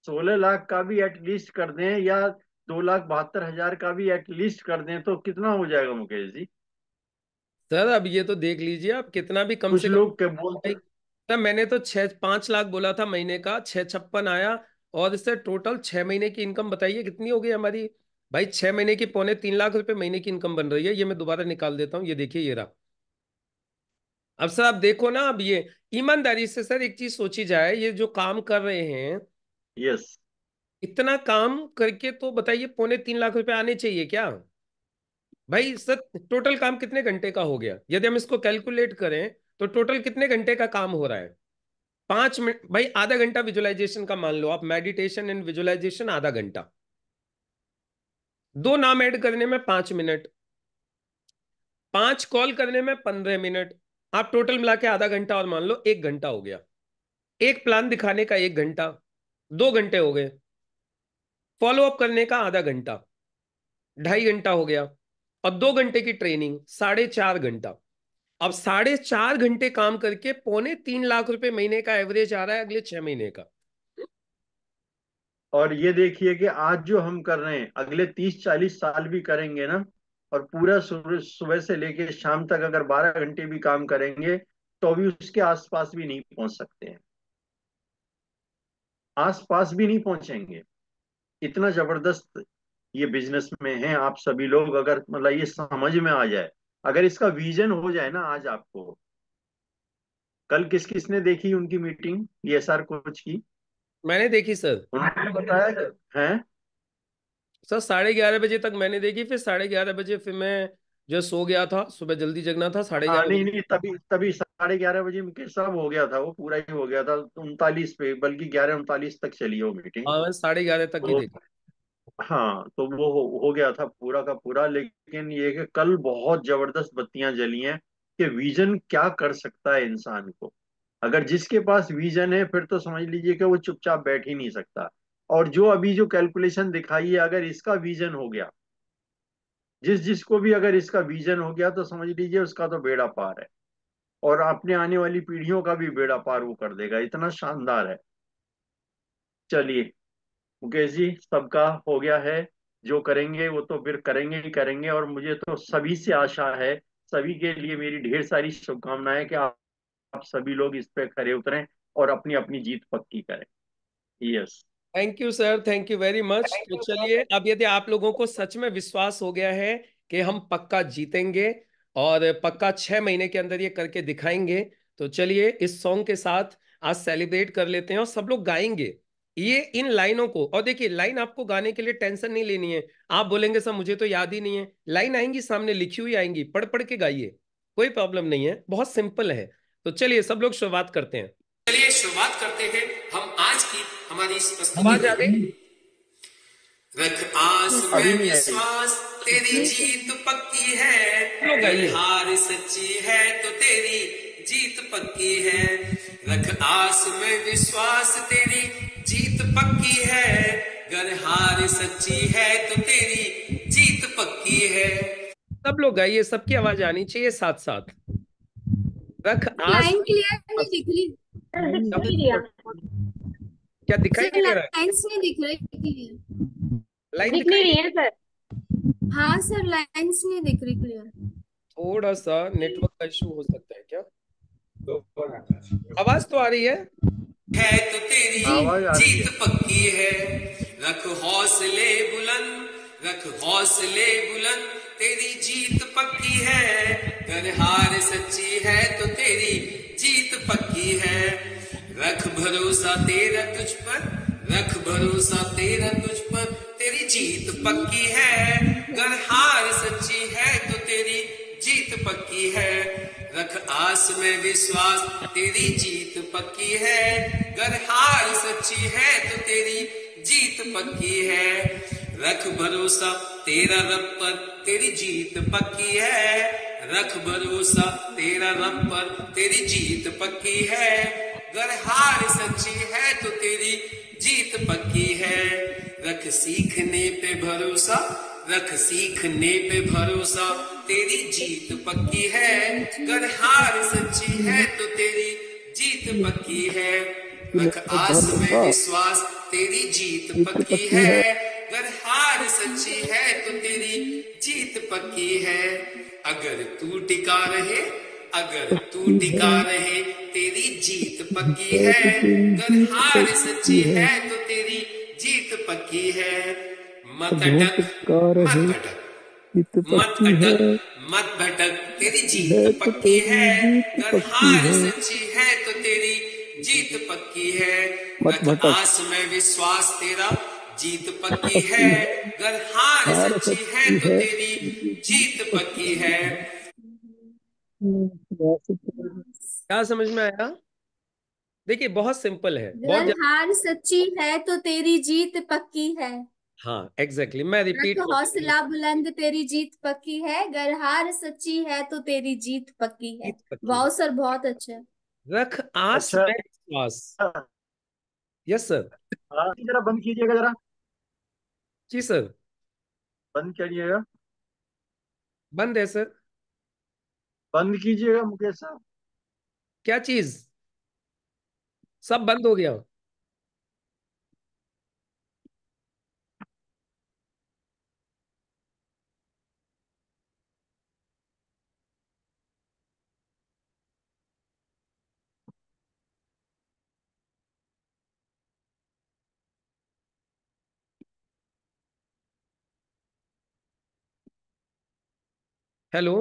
Speaker 6: सोलह लाख का भी एट लीस्ट कर दें या दो लाख बहत्तर हजार का भी एट लीस्ट कर दें तो कितना हो जाएगा मुकेश जी
Speaker 1: सर अब ये तो देख लीजिए आप कितना भी कम से कम लोग बोलते सर मैंने तो छह पांच लाख बोला था महीने का छह छप्पन आया और इससे टोटल छह महीने की इनकम बताइए कितनी हो गई हमारी भाई छह महीने की पौने तीन लाख रुपए महीने की इनकम बन रही है ये मैं दोबारा निकाल देता हूँ ये देखिए ये रहा अब सर आप देखो ना अब ये ईमानदारी से सर एक चीज सोची जाए ये जो काम कर रहे हैं यस yes. इतना काम करके तो बताइए पौने तीन लाख रुपए आने चाहिए क्या भाई सर टोटल काम कितने घंटे का हो गया यदि हम इसको कैलकुलेट करें तो टोटल कितने घंटे का काम हो रहा है पांच मिनट भाई आधा घंटा विजुलाइजेशन का मान लो आप मेडिटेशन एंड विजुलाइजेशन आधा घंटा दो नाम ऐड करने में पांच मिनट पांच कॉल करने में पंद्रह मिनट आप टोटल मिला के आधा घंटा और मान लो एक घंटा हो गया एक प्लान दिखाने का एक घंटा दो घंटे हो गए फॉलो अप करने का आधा घंटा ढाई घंटा हो गया और दो घंटे की ट्रेनिंग साढ़े चार घंटा अब साढ़े चार घंटे काम करके पौने तीन लाख रुपए महीने का एवरेज आ रहा है अगले छह महीने का
Speaker 6: और ये देखिए कि आज जो हम कर रहे हैं अगले तीस चालीस साल भी करेंगे ना और पूरा सुबह से लेके शाम तक अगर बारह घंटे भी काम करेंगे तो भी उसके आसपास भी नहीं पहुंच सकते हैं आसपास भी नहीं पहुंचेंगे इतना जबरदस्त ये बिजनेस में है आप सभी लोग अगर मतलब ये समझ में आ जाए अगर इसका विजन हो जाए ना आज आपको कल किस किसने देखी उनकी मीटिंग ये कोच की मैंने देखी सर उन्होंने बताया है
Speaker 1: सर साढ़े ग्यारह बजे तक मैंने देखी फिर साढ़े ग्यारह बजे फिर मैं जो सो गया था सुबह जल्दी जगना था साढ़े हाँ, ग्यारह नहीं नहीं
Speaker 6: तभी तभी साढ़े ग्यारह बजे मुकेश साहब हो गया था वो पूरा ही हो गया था उनतालीस पे बल्कि ग्यारह उनतालीस तक चली वो हाँ, मीटिंग साढ़े ग्यारह तक ही तो देखी हाँ तो वो हो, हो गया था पूरा का पूरा लेकिन ये कि कल बहुत जबरदस्त बत्तियां जली हैं कि विजन क्या कर सकता है इंसान को अगर जिसके पास विजन है फिर तो समझ लीजिए कि वो चुपचाप बैठ ही नहीं सकता और जो अभी जो कैलकुलेशन दिखाई है अगर इसका विजन हो गया जिस जिसको भी अगर इसका विजन हो गया तो समझ लीजिए उसका तो बेड़ा पार है और अपने आने वाली पीढ़ियों का भी बेड़ा पार वो कर देगा इतना शानदार है चलिए मुकेश जी सबका हो गया है जो करेंगे वो तो फिर करेंगे ही करेंगे और मुझे तो सभी से आशा है सभी के लिए मेरी ढेर सारी शुभकामनाएं कि आप, आप सभी लोग इस पे खड़े उतरें और अपनी अपनी जीत पक्की करें yes
Speaker 1: thank you sir thank you very much तो चलिए अब यदि आप लोगों को सच में विश्वास हो गया है कि हम पक्का जीतेंगे और पक्का छह महीने के अंदर ये करके दिखाएंगे तो चलिए इस सॉन्ग के साथ आज सेलिब्रेट कर लेते हैं और सब लोग गाएंगे ये इन लाइनों को और देखिए लाइन आपको गाने के लिए टेंशन नहीं लेनी है आप बोलेंगे सर मुझे तो याद ही नहीं है लाइन आएंगी सामने लिखी हुई आएंगी पढ़ पढ़ के गाइए कोई प्रॉब्लम नहीं है बहुत सिंपल है तो चलिए सब लोग शुरुआत करते हैं चलिए शुरुआत करते हैं हम आज की हमारी रख आस में विश्वास तेरी जीत पक्की है हार सच्ची है तो तेरी जीत पक्की है रख आस में विश्वास तेरी जीत पक्की है अगर हार सच्ची है तो तेरी जीत पक्की है सब लोग गाइए सबकी आवाज आनी चाहिए साथ साथ रख लाइन क्लियर नहीं दिख रही क्या दिखाई नहीं दे रहा है
Speaker 2: लाइन नहीं दिख रही
Speaker 1: लाइन दिख रही है
Speaker 2: सर हाँ सर लाइंस नहीं दिख रही क्लियर
Speaker 1: थोड़ा सा नेटवर्क का इशू हो सकता है क्या आवाज तो आ रही है है तो तेरी हाँ, जीत पक्की है रख हौसले बुलंद रख हौसले बुलंद तेरी जीत पक्की है कर हार सच्ची है तो तेरी जीत पक्की है रख भरोसा तेरा तुझ पर रख भरोसा तेरा तुझ पर तेरी जीत पक्की है कर हार सच्ची है तो तेरी जीत पक्की है रख आस में विश्वास तेरी जीत पक्की है अगर हार सच्ची है तो तेरी जीत पक्की है रख भरोसा तेरा रब पर तेरी जीत पक्की है रख भरोसा तेरा रब पर तेरी जीत पक्की है अगर हार सच्ची है तो तेरी जीत पक्की है रख सीखने पे भरोसा रख सीखने पे भरोसा तेरी जीत पक्की है अगर हार सच्ची है तो तेरी जीत पक्की है विश्वास तेरी जीत पक्की है अगर हार सच्ची है तो तेरी जीत पक्की है अगर तू टिका रहे अगर तू टिका रहे तेरी जीत पक्की है अगर हार सच्ची है तो तेरी जीत पक्की है मत अटक मत भटक मत अटक मत भटक तेरी जीत तो पक्की है अगर हार सच्ची है तो तेरी जीत पक्की है आस में विश्वास तेरा जीत पक्की है अगर हार सच्ची है तो तेरी जीत पक्की है क्या समझ में आया देखिए बहुत सिंपल है बहुत
Speaker 2: हार सच्ची है तो तेरी जीत पक्की है
Speaker 1: हाँ एग्जैक्टली exactly. मैं रिपीट तो हौसला
Speaker 2: बुलंद तेरी जीत पक्की है अगर हार सच्ची है तो तेरी जीत पक्की है वाओ सर बहुत अच्छा
Speaker 1: रख आस अच्छा। यस सर हाँ। हाँ, जरा बंद कीजिएगा जरा जी सर बंद करिएगा बंद है सर बंद कीजिएगा मुकेश साहब क्या चीज सब बंद हो गया हेलो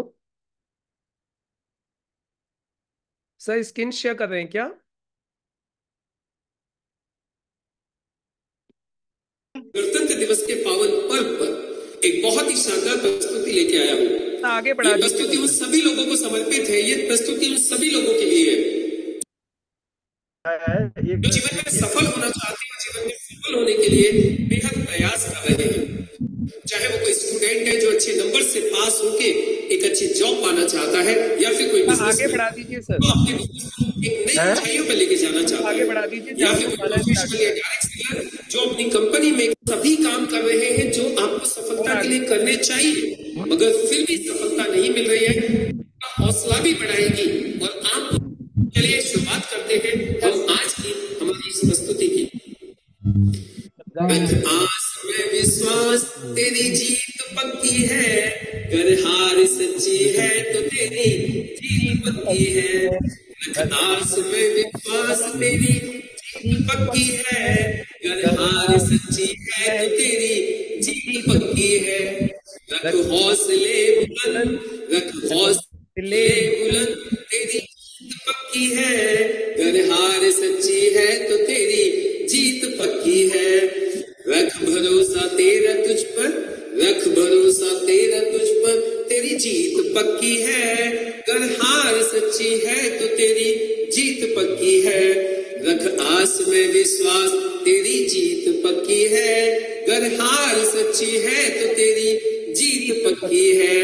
Speaker 1: सर स्क्रीन शेयर कर रहे हैं क्या गणतंत्र दिवस के पावन पर्व पर एक बहुत ही शानदार प्रस्तुति लेके आया हूँ हाँ, आगे बढ़ा प्रस्तुति उन सभी लोगों को समर्पित है ये प्रस्तुति उन सभी लोगों के लिए है जो जीवन में सफल होना चाहते हैं जीवन में सफल होने के लिए बेहद प्रयास कर रहे हैं चाहे वो कोई स्टूडेंट है जो अच्छे नंबर से पास होके एक अच्छी जॉब पाना चाहता है या फिर कोई हाँ, आगे बढ़ा दीजिए सर तो आपके एक नई ऊंचाइयों पर लेके जाना चाहता आगे बढ़ा दीजिए या फिर जो अपनी कंपनी में सभी काम कर रहे हैं जो आपको सफलता के लिए करने चाहिए मगर फिर भी सफलता नहीं मिल रही है तो हौसला भी बढ़ाएगी और आप चलिए शुरुआत करते हैं हम आज की हमारी प्रस्तुति की आज विश्वास तेरी जीत तो पक्की है कर हार सच्ची है तो तेरी जीत पक्की है रखदास में विश्वास तेरी पक्की है कर हार सच्ची है
Speaker 4: तो तेरी
Speaker 1: जीत पक्की है रख हौसले बुलंद रख हौसले बुलंद तेरी जीत पक्की है कर हार सच्ची है तो तेरी जीत पक्की है रख भरोसा तेरा तुझ पर रख भरोसा तेरा तुझ पर तेरी जीत पक्की है कर हार सच्ची है तो तेरी जीत पक्की है रख आस में विश्वास तेरी जीत पक्की है कर हार सच्ची है तो तेरी जीत पक्की है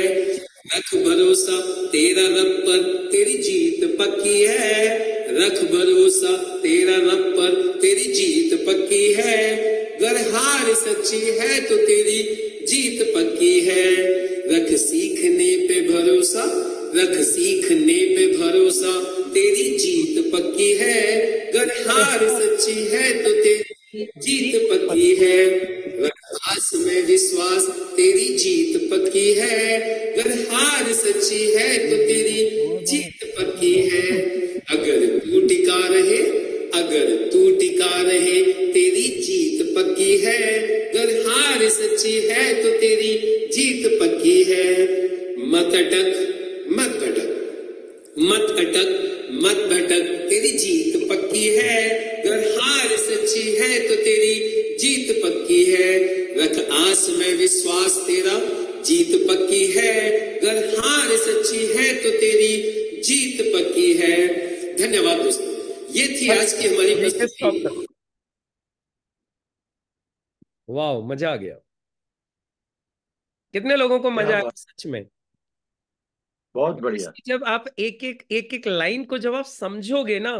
Speaker 1: रख भरोसा तेरा रब पर तेरी जीत पक्की है रख भरोसा तेरा रब पर तेरी जीत पक्की है अगर हार सच्ची है तो तेरी जीत पक्की है रख सीखने पे भरोसा रख सीखने पे भरोसा तेरी जीत पक्की है अगर हार सच्ची है तो तेरी जीत पक्की है आस में विश्वास तेरी जीत पक्की है अगर हार सच्ची है तो तेरी जीत मत अटक मत भटक मत अटक मत भटक तेरी जीत पक्की है अगर हार सच्ची है तो तेरी जीत पक्की है रख आस में विश्वास तेरा जीत पक्की है अगर हार सच्ची है तो तेरी जीत पक्की है धन्यवाद दोस्तों ये थी आज की हमारी वाह मजा आ गया कितने लोगों को मजा आया
Speaker 6: सच में बहुत तो बढ़िया
Speaker 1: जब आप एक एक एक एक लाइन को जब आप समझोगे ना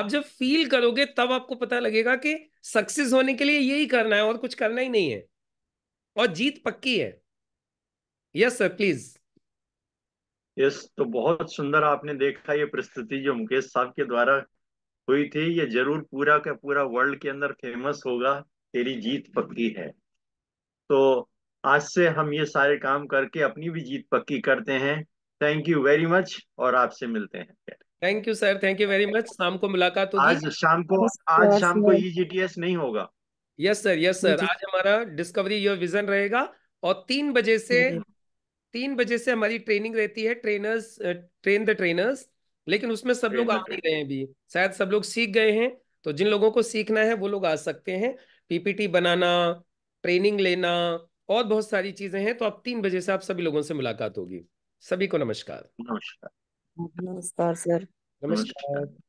Speaker 1: आप जब फील करोगे तब आपको पता लगेगा कि सक्सेस होने के लिए यही करना है और कुछ करना ही नहीं है
Speaker 6: और जीत पक्की है यस सर प्लीज यस तो बहुत सुंदर आपने देखा ये परिस्थिति जो मुकेश साहब के द्वारा हुई थी ये जरूर पूरा का पूरा वर्ल्ड के अंदर फेमस होगा तेरी जीत पक्की है तो आज से हम ये सारे काम करके अपनी भी जीत पक्की करते हैं थैंक यू वेरी मच और आपसे मिलते हैं
Speaker 1: thank you sir thank you very much शाम को मुलाकात होगी आज
Speaker 6: शाम को आज शाम को
Speaker 1: ईजीटीएस नहीं होगा यस सर यस सर आज हमारा डिस्कवरी योर विजन रहेगा और तीन बजे से तीन बजे से हमारी ट्रेनिंग रहती है ट्रेनर्स ट्रेन द ट्रेनर्स लेकिन उसमें सब लोग आ नहीं रहे हैं भी शायद सब लोग सीख गए हैं तो जिन लोगों को सीखना है वो लोग आ सकते हैं पीपीटी बनाना ट्रेनिंग लेना और बहुत सारी चीजें हैं तो अब तीन बजे से आप सभी लोगों से मुलाकात होगी सभी को नमस्कार
Speaker 2: नमस्कार नमस्कार सर नमस्कार